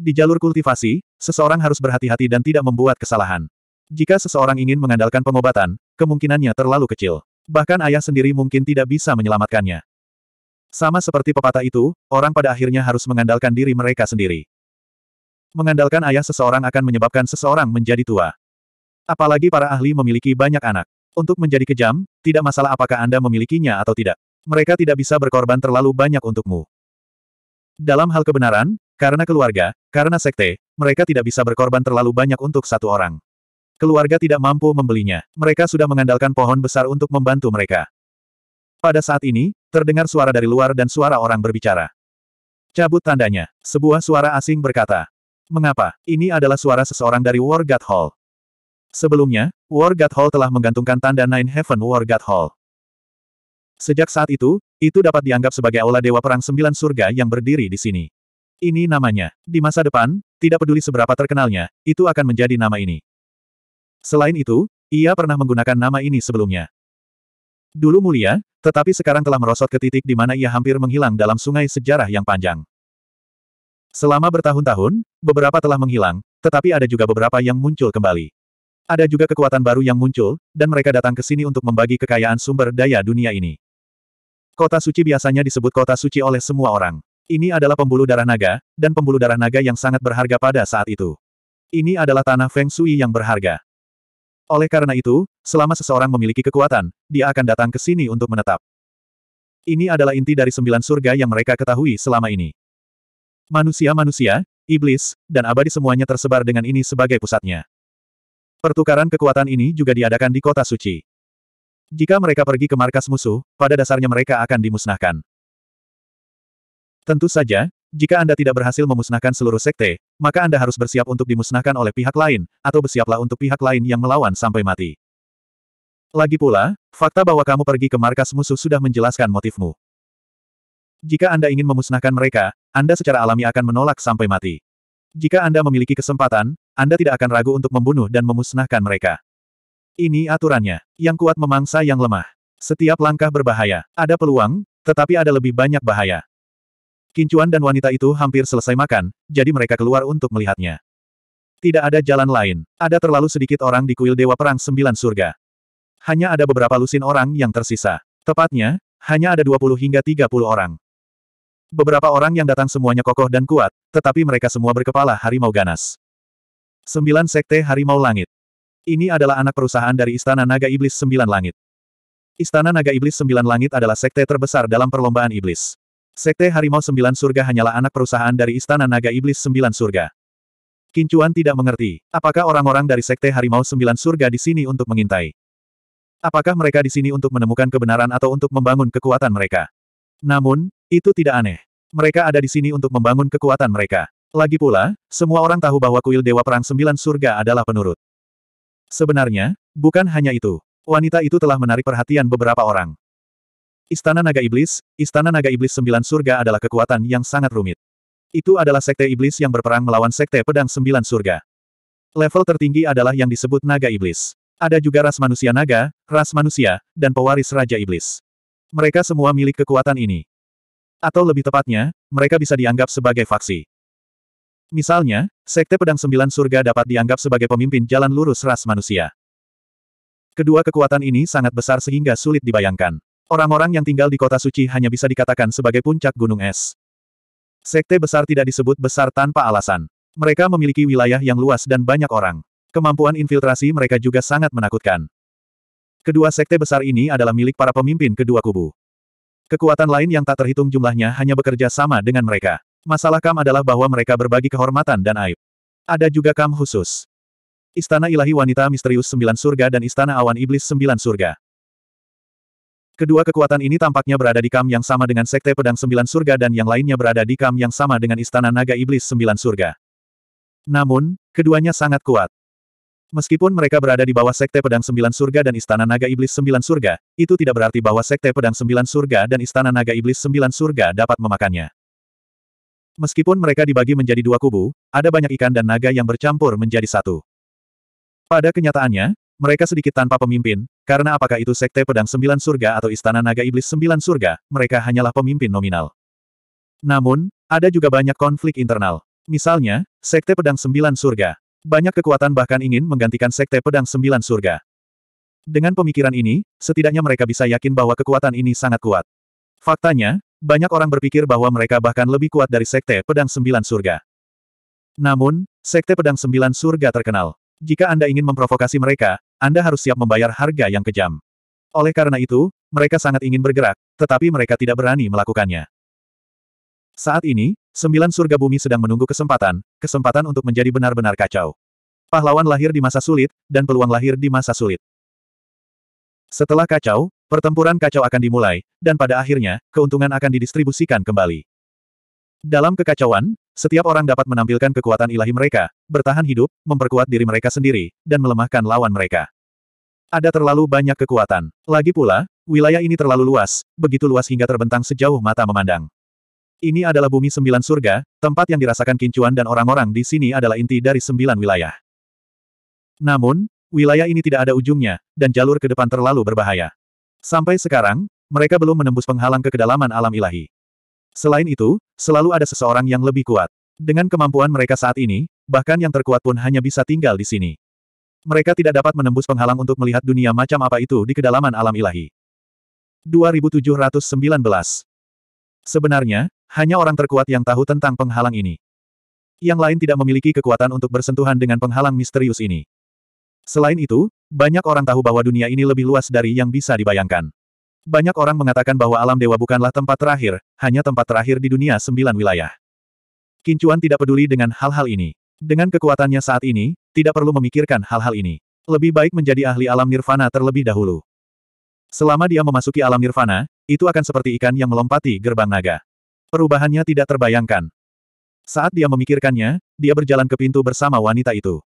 Di jalur kultivasi, seseorang harus berhati-hati dan tidak membuat kesalahan. Jika seseorang ingin mengandalkan pengobatan, kemungkinannya terlalu kecil. Bahkan ayah sendiri mungkin tidak bisa menyelamatkannya. Sama seperti pepatah itu, orang pada akhirnya harus mengandalkan diri mereka sendiri. Mengandalkan ayah seseorang akan menyebabkan seseorang menjadi tua. Apalagi para ahli memiliki banyak anak. Untuk menjadi kejam, tidak masalah apakah Anda memilikinya atau tidak. Mereka tidak bisa berkorban terlalu banyak untukmu. Dalam hal kebenaran, karena keluarga, karena sekte, mereka tidak bisa berkorban terlalu banyak untuk satu orang. Keluarga tidak mampu membelinya. Mereka sudah mengandalkan pohon besar untuk membantu mereka. Pada saat ini, terdengar suara dari luar dan suara orang berbicara. Cabut tandanya. Sebuah suara asing berkata. Mengapa? Ini adalah suara seseorang dari War God Hall. Sebelumnya, War God Hall telah menggantungkan tanda Nine Heaven War God Hall. Sejak saat itu, itu dapat dianggap sebagai aula Dewa Perang Sembilan Surga yang berdiri di sini. Ini namanya. Di masa depan, tidak peduli seberapa terkenalnya, itu akan menjadi nama ini. Selain itu, ia pernah menggunakan nama ini sebelumnya. Dulu mulia, tetapi sekarang telah merosot ke titik di mana ia hampir menghilang dalam sungai sejarah yang panjang. Selama bertahun-tahun, beberapa telah menghilang, tetapi ada juga beberapa yang muncul kembali. Ada juga kekuatan baru yang muncul, dan mereka datang ke sini untuk membagi kekayaan sumber daya dunia ini. Kota suci biasanya disebut kota suci oleh semua orang. Ini adalah pembuluh darah naga, dan pembuluh darah naga yang sangat berharga pada saat itu. Ini adalah tanah Feng Shui yang berharga. Oleh karena itu, selama seseorang memiliki kekuatan, dia akan datang ke sini untuk menetap. Ini adalah inti dari sembilan surga yang mereka ketahui selama ini. Manusia-manusia, iblis, dan abadi semuanya tersebar dengan ini sebagai pusatnya. Pertukaran kekuatan ini juga diadakan di kota suci. Jika mereka pergi ke markas musuh, pada dasarnya mereka akan dimusnahkan. Tentu saja, jika Anda tidak berhasil memusnahkan seluruh sekte, maka Anda harus bersiap untuk dimusnahkan oleh pihak lain, atau bersiaplah untuk pihak lain yang melawan sampai mati. Lagi pula, fakta bahwa kamu pergi ke markas musuh sudah menjelaskan motifmu. Jika Anda ingin memusnahkan mereka, Anda secara alami akan menolak sampai mati. Jika Anda memiliki kesempatan, Anda tidak akan ragu untuk membunuh dan memusnahkan mereka. Ini aturannya. Yang kuat memangsa yang lemah. Setiap langkah berbahaya. Ada peluang, tetapi ada lebih banyak bahaya. Kincuan dan wanita itu hampir selesai makan, jadi mereka keluar untuk melihatnya. Tidak ada jalan lain. Ada terlalu sedikit orang di kuil Dewa Perang Sembilan Surga. Hanya ada beberapa lusin orang yang tersisa. Tepatnya, hanya ada 20 hingga 30 orang. Beberapa orang yang datang semuanya kokoh dan kuat, tetapi mereka semua berkepala harimau ganas. Sembilan Sekte Harimau Langit. Ini adalah anak perusahaan dari Istana Naga Iblis Sembilan Langit. Istana Naga Iblis Sembilan Langit adalah sekte terbesar dalam perlombaan iblis. Sekte Harimau Sembilan Surga hanyalah anak perusahaan dari Istana Naga Iblis Sembilan Surga. Kincuan tidak mengerti, apakah orang-orang dari Sekte Harimau Sembilan Surga di sini untuk mengintai. Apakah mereka di sini untuk menemukan kebenaran atau untuk membangun kekuatan mereka? Namun, itu tidak aneh. Mereka ada di sini untuk membangun kekuatan mereka. Lagi pula, semua orang tahu bahwa kuil Dewa Perang Sembilan Surga adalah penurut. Sebenarnya, bukan hanya itu. Wanita itu telah menarik perhatian beberapa orang. Istana Naga Iblis, Istana Naga Iblis Sembilan Surga adalah kekuatan yang sangat rumit. Itu adalah sekte iblis yang berperang melawan sekte pedang Sembilan Surga. Level tertinggi adalah yang disebut Naga Iblis. Ada juga ras manusia naga, ras manusia, dan pewaris Raja Iblis. Mereka semua milik kekuatan ini. Atau lebih tepatnya, mereka bisa dianggap sebagai faksi. Misalnya, Sekte Pedang Sembilan Surga dapat dianggap sebagai pemimpin jalan lurus ras manusia. Kedua kekuatan ini sangat besar sehingga sulit dibayangkan. Orang-orang yang tinggal di kota suci hanya bisa dikatakan sebagai puncak gunung es. Sekte besar tidak disebut besar tanpa alasan. Mereka memiliki wilayah yang luas dan banyak orang. Kemampuan infiltrasi mereka juga sangat menakutkan. Kedua sekte besar ini adalah milik para pemimpin kedua kubu. Kekuatan lain yang tak terhitung jumlahnya hanya bekerja sama dengan mereka. Masalah Kam adalah bahwa mereka berbagi kehormatan dan aib. Ada juga Kam khusus. Istana Ilahi Wanita Misterius Sembilan Surga dan Istana Awan Iblis Sembilan Surga. Kedua kekuatan ini tampaknya berada di kam yang sama dengan Sekte Pedang Sembilan Surga dan yang lainnya berada di kam yang sama dengan Istana Naga Iblis Sembilan Surga. Namun, keduanya sangat kuat. Meskipun mereka berada di bawah Sekte Pedang Sembilan Surga dan Istana Naga Iblis Sembilan Surga, itu tidak berarti bahwa Sekte Pedang Sembilan Surga dan Istana Naga Iblis Sembilan Surga dapat memakannya. Meskipun mereka dibagi menjadi dua kubu, ada banyak ikan dan naga yang bercampur menjadi satu. Pada kenyataannya, mereka sedikit tanpa pemimpin, karena apakah itu Sekte Pedang Sembilan Surga atau Istana Naga Iblis Sembilan Surga, mereka hanyalah pemimpin nominal. Namun, ada juga banyak konflik internal. Misalnya, Sekte Pedang Sembilan Surga. Banyak kekuatan bahkan ingin menggantikan Sekte Pedang Sembilan Surga. Dengan pemikiran ini, setidaknya mereka bisa yakin bahwa kekuatan ini sangat kuat. Faktanya, banyak orang berpikir bahwa mereka bahkan lebih kuat dari Sekte Pedang Sembilan Surga. Namun, Sekte Pedang Sembilan Surga terkenal. Jika Anda ingin memprovokasi mereka, anda harus siap membayar harga yang kejam. Oleh karena itu, mereka sangat ingin bergerak, tetapi mereka tidak berani melakukannya. Saat ini, sembilan surga bumi sedang menunggu kesempatan, kesempatan untuk menjadi benar-benar kacau. Pahlawan lahir di masa sulit, dan peluang lahir di masa sulit. Setelah kacau, pertempuran kacau akan dimulai, dan pada akhirnya, keuntungan akan didistribusikan kembali. Dalam kekacauan, setiap orang dapat menampilkan kekuatan ilahi mereka, bertahan hidup, memperkuat diri mereka sendiri, dan melemahkan lawan mereka. Ada terlalu banyak kekuatan. Lagi pula, wilayah ini terlalu luas, begitu luas hingga terbentang sejauh mata memandang. Ini adalah bumi sembilan surga, tempat yang dirasakan kincuan dan orang-orang di sini adalah inti dari sembilan wilayah. Namun, wilayah ini tidak ada ujungnya, dan jalur ke depan terlalu berbahaya. Sampai sekarang, mereka belum menembus penghalang ke kedalaman alam ilahi. Selain itu, selalu ada seseorang yang lebih kuat. Dengan kemampuan mereka saat ini, bahkan yang terkuat pun hanya bisa tinggal di sini. Mereka tidak dapat menembus penghalang untuk melihat dunia macam apa itu di kedalaman alam ilahi. 2719 Sebenarnya, hanya orang terkuat yang tahu tentang penghalang ini. Yang lain tidak memiliki kekuatan untuk bersentuhan dengan penghalang misterius ini. Selain itu, banyak orang tahu bahwa dunia ini lebih luas dari yang bisa dibayangkan. Banyak orang mengatakan bahwa alam dewa bukanlah tempat terakhir, hanya tempat terakhir di dunia sembilan wilayah. Kincuan tidak peduli dengan hal-hal ini. Dengan kekuatannya saat ini, tidak perlu memikirkan hal-hal ini. Lebih baik menjadi ahli alam nirvana terlebih dahulu. Selama dia memasuki alam nirvana, itu akan seperti ikan yang melompati gerbang naga. Perubahannya tidak terbayangkan. Saat dia memikirkannya, dia berjalan ke pintu bersama wanita itu.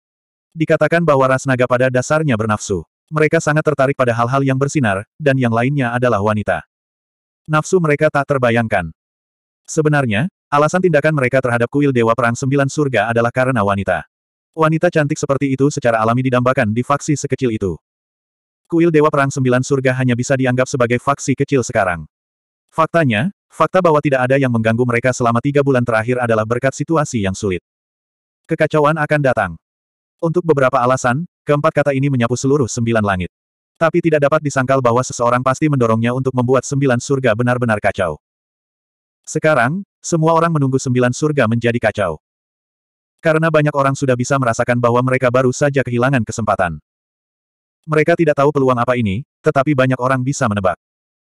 Dikatakan bahwa ras naga pada dasarnya bernafsu. Mereka sangat tertarik pada hal-hal yang bersinar, dan yang lainnya adalah wanita. Nafsu mereka tak terbayangkan. Sebenarnya, alasan tindakan mereka terhadap kuil Dewa Perang Sembilan Surga adalah karena wanita. Wanita cantik seperti itu secara alami didambakan di faksi sekecil itu. Kuil Dewa Perang Sembilan Surga hanya bisa dianggap sebagai faksi kecil sekarang. Faktanya, fakta bahwa tidak ada yang mengganggu mereka selama tiga bulan terakhir adalah berkat situasi yang sulit. Kekacauan akan datang. Untuk beberapa alasan, Keempat kata ini menyapu seluruh sembilan langit. Tapi tidak dapat disangkal bahwa seseorang pasti mendorongnya untuk membuat sembilan surga benar-benar kacau. Sekarang, semua orang menunggu sembilan surga menjadi kacau. Karena banyak orang sudah bisa merasakan bahwa mereka baru saja kehilangan kesempatan. Mereka tidak tahu peluang apa ini, tetapi banyak orang bisa menebak.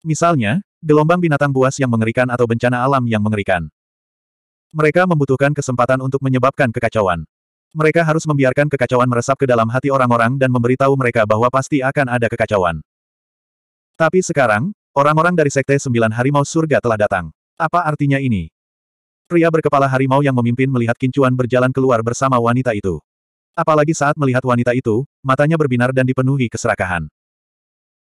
Misalnya, gelombang binatang buas yang mengerikan atau bencana alam yang mengerikan. Mereka membutuhkan kesempatan untuk menyebabkan kekacauan. Mereka harus membiarkan kekacauan meresap ke dalam hati orang-orang dan memberitahu mereka bahwa pasti akan ada kekacauan. Tapi sekarang, orang-orang dari Sekte Sembilan Harimau Surga telah datang. Apa artinya ini? Pria berkepala harimau yang memimpin melihat Kincuan berjalan keluar bersama wanita itu. Apalagi saat melihat wanita itu, matanya berbinar dan dipenuhi keserakahan.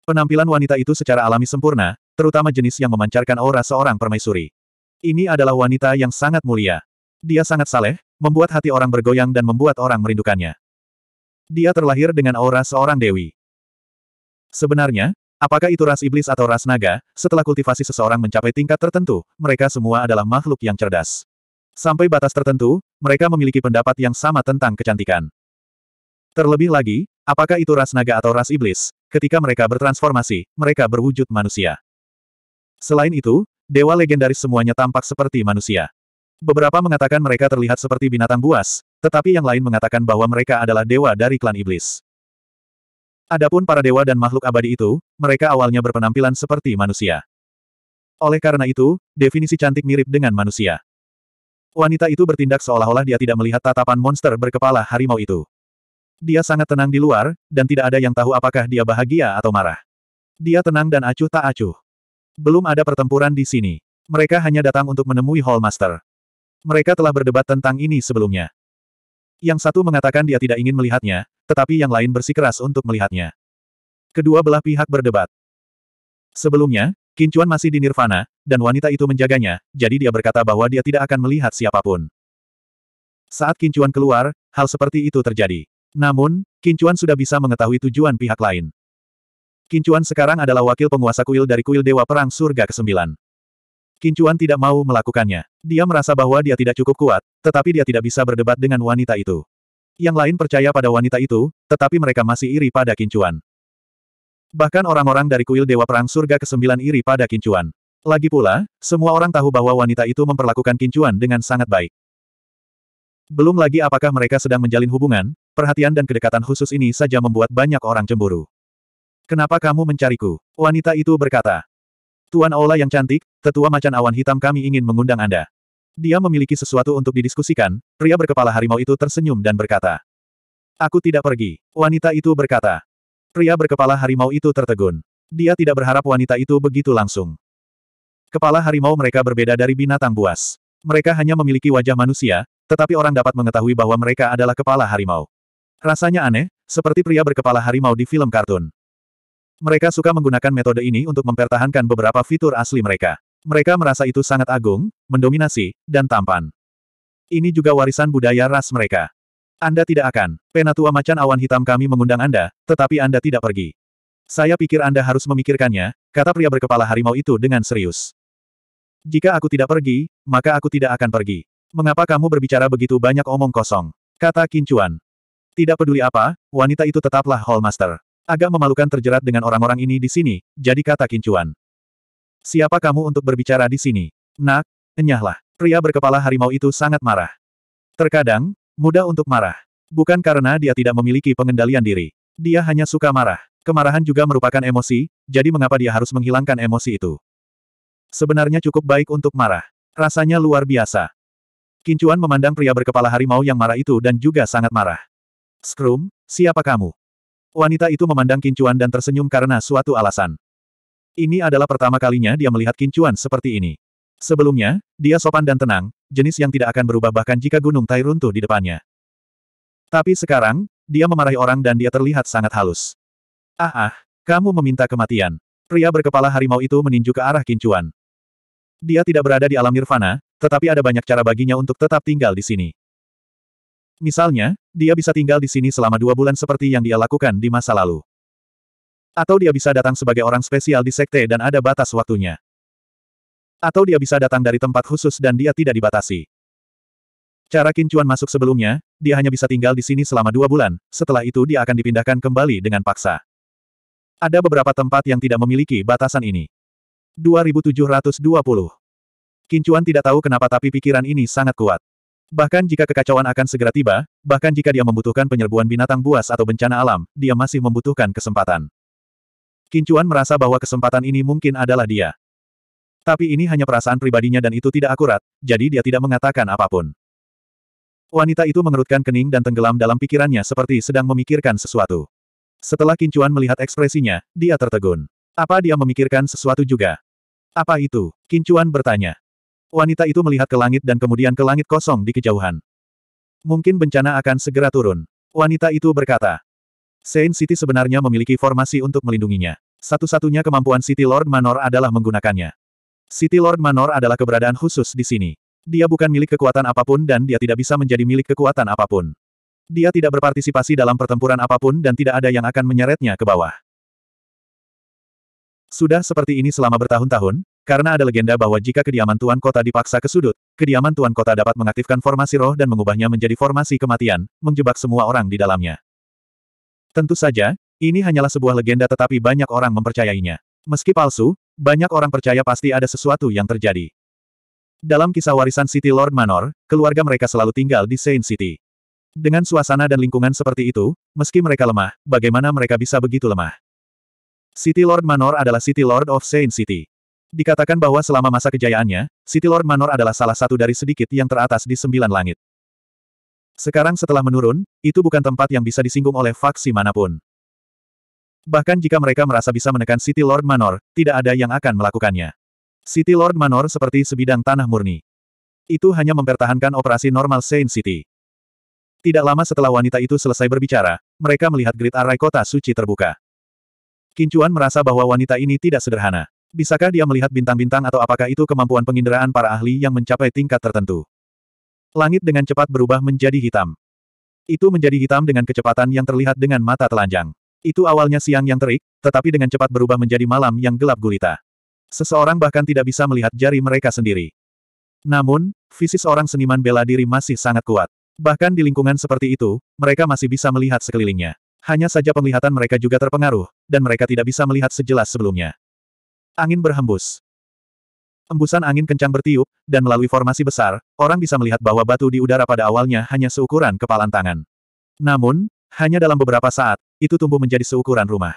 Penampilan wanita itu secara alami sempurna, terutama jenis yang memancarkan aura seorang permaisuri. Ini adalah wanita yang sangat mulia. Dia sangat saleh, membuat hati orang bergoyang dan membuat orang merindukannya. Dia terlahir dengan aura seorang dewi. Sebenarnya, apakah itu ras iblis atau ras naga, setelah kultivasi seseorang mencapai tingkat tertentu, mereka semua adalah makhluk yang cerdas. Sampai batas tertentu, mereka memiliki pendapat yang sama tentang kecantikan. Terlebih lagi, apakah itu ras naga atau ras iblis, ketika mereka bertransformasi, mereka berwujud manusia. Selain itu, dewa legendaris semuanya tampak seperti manusia. Beberapa mengatakan mereka terlihat seperti binatang buas, tetapi yang lain mengatakan bahwa mereka adalah dewa dari klan iblis. Adapun para dewa dan makhluk abadi itu, mereka awalnya berpenampilan seperti manusia. Oleh karena itu, definisi cantik mirip dengan manusia. Wanita itu bertindak seolah-olah dia tidak melihat tatapan monster berkepala harimau itu. Dia sangat tenang di luar, dan tidak ada yang tahu apakah dia bahagia atau marah. Dia tenang dan acuh tak acuh. Belum ada pertempuran di sini. Mereka hanya datang untuk menemui hallmaster. Mereka telah berdebat tentang ini sebelumnya. Yang satu mengatakan dia tidak ingin melihatnya, tetapi yang lain bersikeras untuk melihatnya. Kedua belah pihak berdebat. Sebelumnya, Kincuan masih di Nirvana, dan wanita itu menjaganya, jadi dia berkata bahwa dia tidak akan melihat siapapun. Saat Kincuan keluar, hal seperti itu terjadi. Namun, Kincuan sudah bisa mengetahui tujuan pihak lain. Kincuan sekarang adalah wakil penguasa kuil dari kuil Dewa Perang Surga ke-9. Kincuan tidak mau melakukannya. Dia merasa bahwa dia tidak cukup kuat, tetapi dia tidak bisa berdebat dengan wanita itu. Yang lain percaya pada wanita itu, tetapi mereka masih iri pada Kincuan. Bahkan orang-orang dari kuil Dewa Perang Surga ke-9 iri pada Kincuan. Lagi pula, semua orang tahu bahwa wanita itu memperlakukan Kincuan dengan sangat baik. Belum lagi apakah mereka sedang menjalin hubungan, perhatian dan kedekatan khusus ini saja membuat banyak orang cemburu. Kenapa kamu mencariku? Wanita itu berkata. Tuan Aula yang cantik, tetua macan awan hitam kami ingin mengundang Anda. Dia memiliki sesuatu untuk didiskusikan, pria berkepala harimau itu tersenyum dan berkata. Aku tidak pergi, wanita itu berkata. Pria berkepala harimau itu tertegun. Dia tidak berharap wanita itu begitu langsung. Kepala harimau mereka berbeda dari binatang buas. Mereka hanya memiliki wajah manusia, tetapi orang dapat mengetahui bahwa mereka adalah kepala harimau. Rasanya aneh, seperti pria berkepala harimau di film kartun. Mereka suka menggunakan metode ini untuk mempertahankan beberapa fitur asli mereka. Mereka merasa itu sangat agung, mendominasi, dan tampan. Ini juga warisan budaya ras mereka. Anda tidak akan. Penatua macan awan hitam kami mengundang Anda, tetapi Anda tidak pergi. Saya pikir Anda harus memikirkannya, kata pria berkepala harimau itu dengan serius. Jika aku tidak pergi, maka aku tidak akan pergi. Mengapa kamu berbicara begitu banyak omong kosong? Kata Kincuan. Tidak peduli apa, wanita itu tetaplah Hallmaster. Agak memalukan terjerat dengan orang-orang ini di sini, jadi kata kincuan. Siapa kamu untuk berbicara di sini? Nak, enyahlah. Pria berkepala harimau itu sangat marah. Terkadang, mudah untuk marah. Bukan karena dia tidak memiliki pengendalian diri. Dia hanya suka marah. Kemarahan juga merupakan emosi, jadi mengapa dia harus menghilangkan emosi itu? Sebenarnya cukup baik untuk marah. Rasanya luar biasa. Kincuan memandang pria berkepala harimau yang marah itu dan juga sangat marah. Skrum, siapa kamu? Wanita itu memandang Kincuan dan tersenyum karena suatu alasan. Ini adalah pertama kalinya dia melihat Kincuan seperti ini. Sebelumnya, dia sopan dan tenang, jenis yang tidak akan berubah bahkan jika gunung Tai runtuh di depannya. Tapi sekarang, dia memarahi orang dan dia terlihat sangat halus. Ah ah, kamu meminta kematian. Pria berkepala harimau itu meninju ke arah Kincuan. Dia tidak berada di alam nirvana, tetapi ada banyak cara baginya untuk tetap tinggal di sini. Misalnya, dia bisa tinggal di sini selama dua bulan seperti yang dia lakukan di masa lalu. Atau dia bisa datang sebagai orang spesial di sekte dan ada batas waktunya. Atau dia bisa datang dari tempat khusus dan dia tidak dibatasi. Cara Kincuan masuk sebelumnya, dia hanya bisa tinggal di sini selama dua bulan, setelah itu dia akan dipindahkan kembali dengan paksa. Ada beberapa tempat yang tidak memiliki batasan ini. 2720 Kincuan tidak tahu kenapa tapi pikiran ini sangat kuat. Bahkan jika kekacauan akan segera tiba, bahkan jika dia membutuhkan penyerbuan binatang buas atau bencana alam, dia masih membutuhkan kesempatan. Kincuan merasa bahwa kesempatan ini mungkin adalah dia. Tapi ini hanya perasaan pribadinya dan itu tidak akurat, jadi dia tidak mengatakan apapun. Wanita itu mengerutkan kening dan tenggelam dalam pikirannya seperti sedang memikirkan sesuatu. Setelah Kincuan melihat ekspresinya, dia tertegun. Apa dia memikirkan sesuatu juga? Apa itu? Kincuan bertanya. Wanita itu melihat ke langit dan kemudian ke langit kosong di kejauhan. Mungkin bencana akan segera turun. Wanita itu berkata. Saint City sebenarnya memiliki formasi untuk melindunginya. Satu-satunya kemampuan City Lord Manor adalah menggunakannya. City Lord Manor adalah keberadaan khusus di sini. Dia bukan milik kekuatan apapun dan dia tidak bisa menjadi milik kekuatan apapun. Dia tidak berpartisipasi dalam pertempuran apapun dan tidak ada yang akan menyeretnya ke bawah. Sudah seperti ini selama bertahun-tahun, karena ada legenda bahwa jika kediaman Tuan Kota dipaksa ke sudut, kediaman Tuan Kota dapat mengaktifkan formasi roh dan mengubahnya menjadi formasi kematian, menjebak semua orang di dalamnya. Tentu saja, ini hanyalah sebuah legenda tetapi banyak orang mempercayainya. Meski palsu, banyak orang percaya pasti ada sesuatu yang terjadi. Dalam kisah warisan City Lord Manor, keluarga mereka selalu tinggal di Saint City. Dengan suasana dan lingkungan seperti itu, meski mereka lemah, bagaimana mereka bisa begitu lemah? City Lord Manor adalah City Lord of Saint City. Dikatakan bahwa selama masa kejayaannya, City Lord Manor adalah salah satu dari sedikit yang teratas di sembilan langit. Sekarang setelah menurun, itu bukan tempat yang bisa disinggung oleh faksi manapun. Bahkan jika mereka merasa bisa menekan City Lord Manor, tidak ada yang akan melakukannya. City Lord Manor seperti sebidang tanah murni. Itu hanya mempertahankan operasi normal Saint City. Tidak lama setelah wanita itu selesai berbicara, mereka melihat grid arai kota suci terbuka. Kincuan merasa bahwa wanita ini tidak sederhana. Bisakah dia melihat bintang-bintang atau apakah itu kemampuan penginderaan para ahli yang mencapai tingkat tertentu? Langit dengan cepat berubah menjadi hitam. Itu menjadi hitam dengan kecepatan yang terlihat dengan mata telanjang. Itu awalnya siang yang terik, tetapi dengan cepat berubah menjadi malam yang gelap gulita. Seseorang bahkan tidak bisa melihat jari mereka sendiri. Namun, visi seorang seniman bela diri masih sangat kuat. Bahkan di lingkungan seperti itu, mereka masih bisa melihat sekelilingnya. Hanya saja penglihatan mereka juga terpengaruh, dan mereka tidak bisa melihat sejelas sebelumnya. Angin berhembus. Embusan angin kencang bertiup, dan melalui formasi besar, orang bisa melihat bahwa batu di udara pada awalnya hanya seukuran kepalan tangan. Namun, hanya dalam beberapa saat, itu tumbuh menjadi seukuran rumah.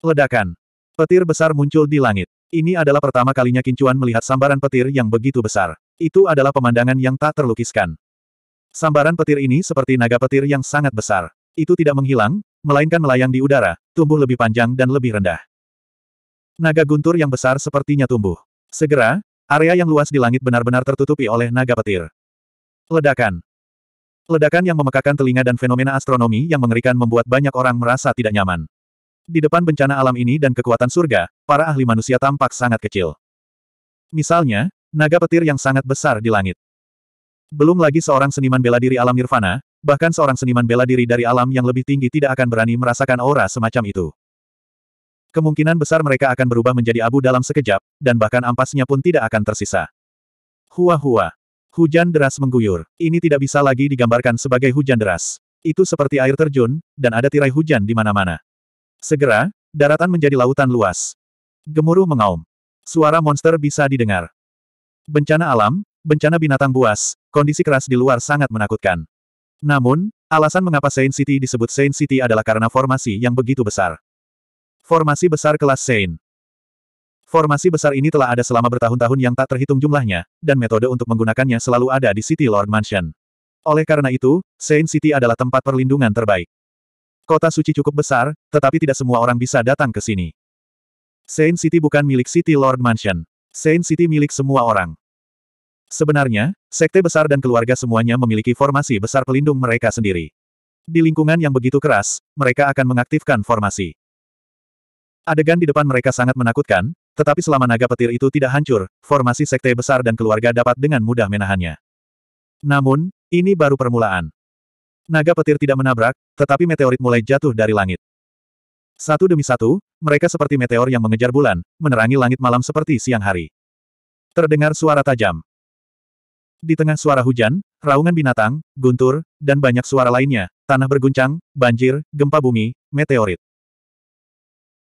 Ledakan. Petir besar muncul di langit. Ini adalah pertama kalinya Kincuan melihat sambaran petir yang begitu besar. Itu adalah pemandangan yang tak terlukiskan. Sambaran petir ini seperti naga petir yang sangat besar. Itu tidak menghilang, melainkan melayang di udara, tumbuh lebih panjang dan lebih rendah. Naga guntur yang besar sepertinya tumbuh. Segera, area yang luas di langit benar-benar tertutupi oleh naga petir. Ledakan. Ledakan yang memekakan telinga dan fenomena astronomi yang mengerikan membuat banyak orang merasa tidak nyaman. Di depan bencana alam ini dan kekuatan surga, para ahli manusia tampak sangat kecil. Misalnya, naga petir yang sangat besar di langit. Belum lagi seorang seniman bela diri alam nirvana, bahkan seorang seniman bela diri dari alam yang lebih tinggi tidak akan berani merasakan aura semacam itu. Kemungkinan besar mereka akan berubah menjadi abu dalam sekejap, dan bahkan ampasnya pun tidak akan tersisa. Hua-hua. Hujan deras mengguyur. Ini tidak bisa lagi digambarkan sebagai hujan deras. Itu seperti air terjun, dan ada tirai hujan di mana-mana. Segera, daratan menjadi lautan luas. Gemuruh mengaum. Suara monster bisa didengar. Bencana alam, bencana binatang buas, kondisi keras di luar sangat menakutkan. Namun, alasan mengapa Saint City disebut Saint City adalah karena formasi yang begitu besar. Formasi besar kelas Sein. Formasi besar ini telah ada selama bertahun-tahun yang tak terhitung jumlahnya, dan metode untuk menggunakannya selalu ada di City Lord Mansion. Oleh karena itu, Saint City adalah tempat perlindungan terbaik. Kota suci cukup besar, tetapi tidak semua orang bisa datang ke sini. Saint City bukan milik City Lord Mansion. Saint City milik semua orang. Sebenarnya, sekte besar dan keluarga semuanya memiliki formasi besar pelindung mereka sendiri. Di lingkungan yang begitu keras, mereka akan mengaktifkan formasi. Adegan di depan mereka sangat menakutkan, tetapi selama naga petir itu tidak hancur, formasi sekte besar dan keluarga dapat dengan mudah menahannya. Namun, ini baru permulaan. Naga petir tidak menabrak, tetapi meteorit mulai jatuh dari langit. Satu demi satu, mereka seperti meteor yang mengejar bulan, menerangi langit malam seperti siang hari. Terdengar suara tajam. Di tengah suara hujan, raungan binatang, guntur, dan banyak suara lainnya, tanah berguncang, banjir, gempa bumi, meteorit.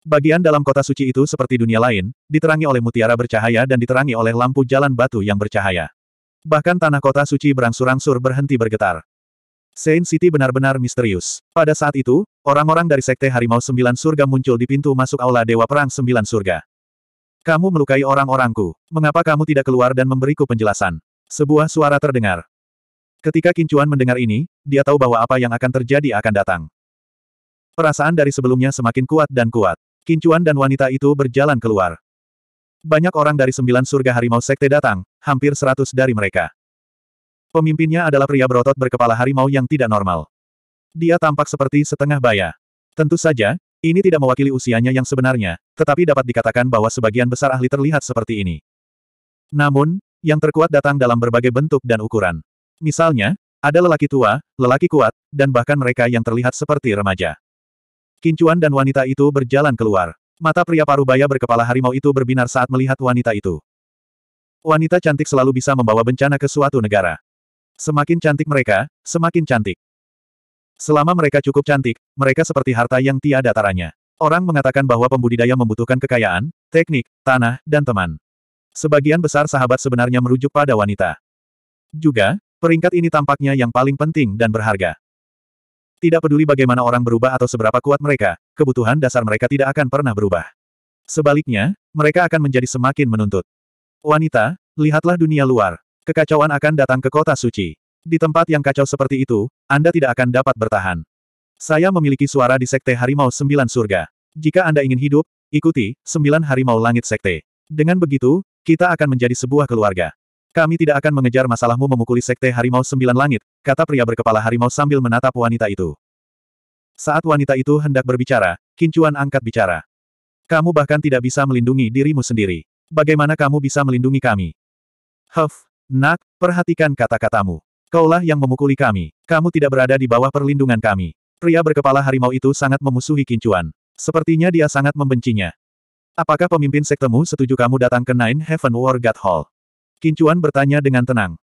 Bagian dalam kota suci itu seperti dunia lain, diterangi oleh mutiara bercahaya dan diterangi oleh lampu jalan batu yang bercahaya. Bahkan tanah kota suci berangsur-angsur berhenti bergetar. Saint City benar-benar misterius. Pada saat itu, orang-orang dari Sekte Harimau Sembilan Surga muncul di pintu masuk Aula Dewa Perang Sembilan Surga. Kamu melukai orang-orangku. Mengapa kamu tidak keluar dan memberiku penjelasan? Sebuah suara terdengar. Ketika Kincuan mendengar ini, dia tahu bahwa apa yang akan terjadi akan datang. Perasaan dari sebelumnya semakin kuat dan kuat. Kincuan dan wanita itu berjalan keluar. Banyak orang dari sembilan surga harimau sekte datang, hampir seratus dari mereka. Pemimpinnya adalah pria berotot berkepala harimau yang tidak normal. Dia tampak seperti setengah baya. Tentu saja, ini tidak mewakili usianya yang sebenarnya, tetapi dapat dikatakan bahwa sebagian besar ahli terlihat seperti ini. Namun, yang terkuat datang dalam berbagai bentuk dan ukuran. Misalnya, ada lelaki tua, lelaki kuat, dan bahkan mereka yang terlihat seperti remaja. Kincuan dan wanita itu berjalan keluar. Mata pria parubaya berkepala harimau itu berbinar saat melihat wanita itu. Wanita cantik selalu bisa membawa bencana ke suatu negara. Semakin cantik mereka, semakin cantik. Selama mereka cukup cantik, mereka seperti harta yang tiada taranya. Orang mengatakan bahwa pembudidaya membutuhkan kekayaan, teknik, tanah, dan teman. Sebagian besar sahabat sebenarnya merujuk pada wanita. Juga, peringkat ini tampaknya yang paling penting dan berharga. Tidak peduli bagaimana orang berubah atau seberapa kuat mereka, kebutuhan dasar mereka tidak akan pernah berubah. Sebaliknya, mereka akan menjadi semakin menuntut. Wanita, lihatlah dunia luar. Kekacauan akan datang ke kota suci. Di tempat yang kacau seperti itu, Anda tidak akan dapat bertahan. Saya memiliki suara di Sekte Harimau Sembilan Surga. Jika Anda ingin hidup, ikuti Sembilan Harimau Langit Sekte. Dengan begitu, kita akan menjadi sebuah keluarga. Kami tidak akan mengejar masalahmu memukuli Sekte Harimau Sembilan Langit, kata pria berkepala harimau sambil menatap wanita itu. Saat wanita itu hendak berbicara, Kincuan angkat bicara. Kamu bahkan tidak bisa melindungi dirimu sendiri. Bagaimana kamu bisa melindungi kami? Huff, nak, perhatikan kata-katamu. Kaulah yang memukuli kami. Kamu tidak berada di bawah perlindungan kami. Pria berkepala harimau itu sangat memusuhi Kincuan. Sepertinya dia sangat membencinya. Apakah pemimpin sektemu setuju kamu datang ke Nine Heaven War God Hall? Kincuan bertanya dengan tenang.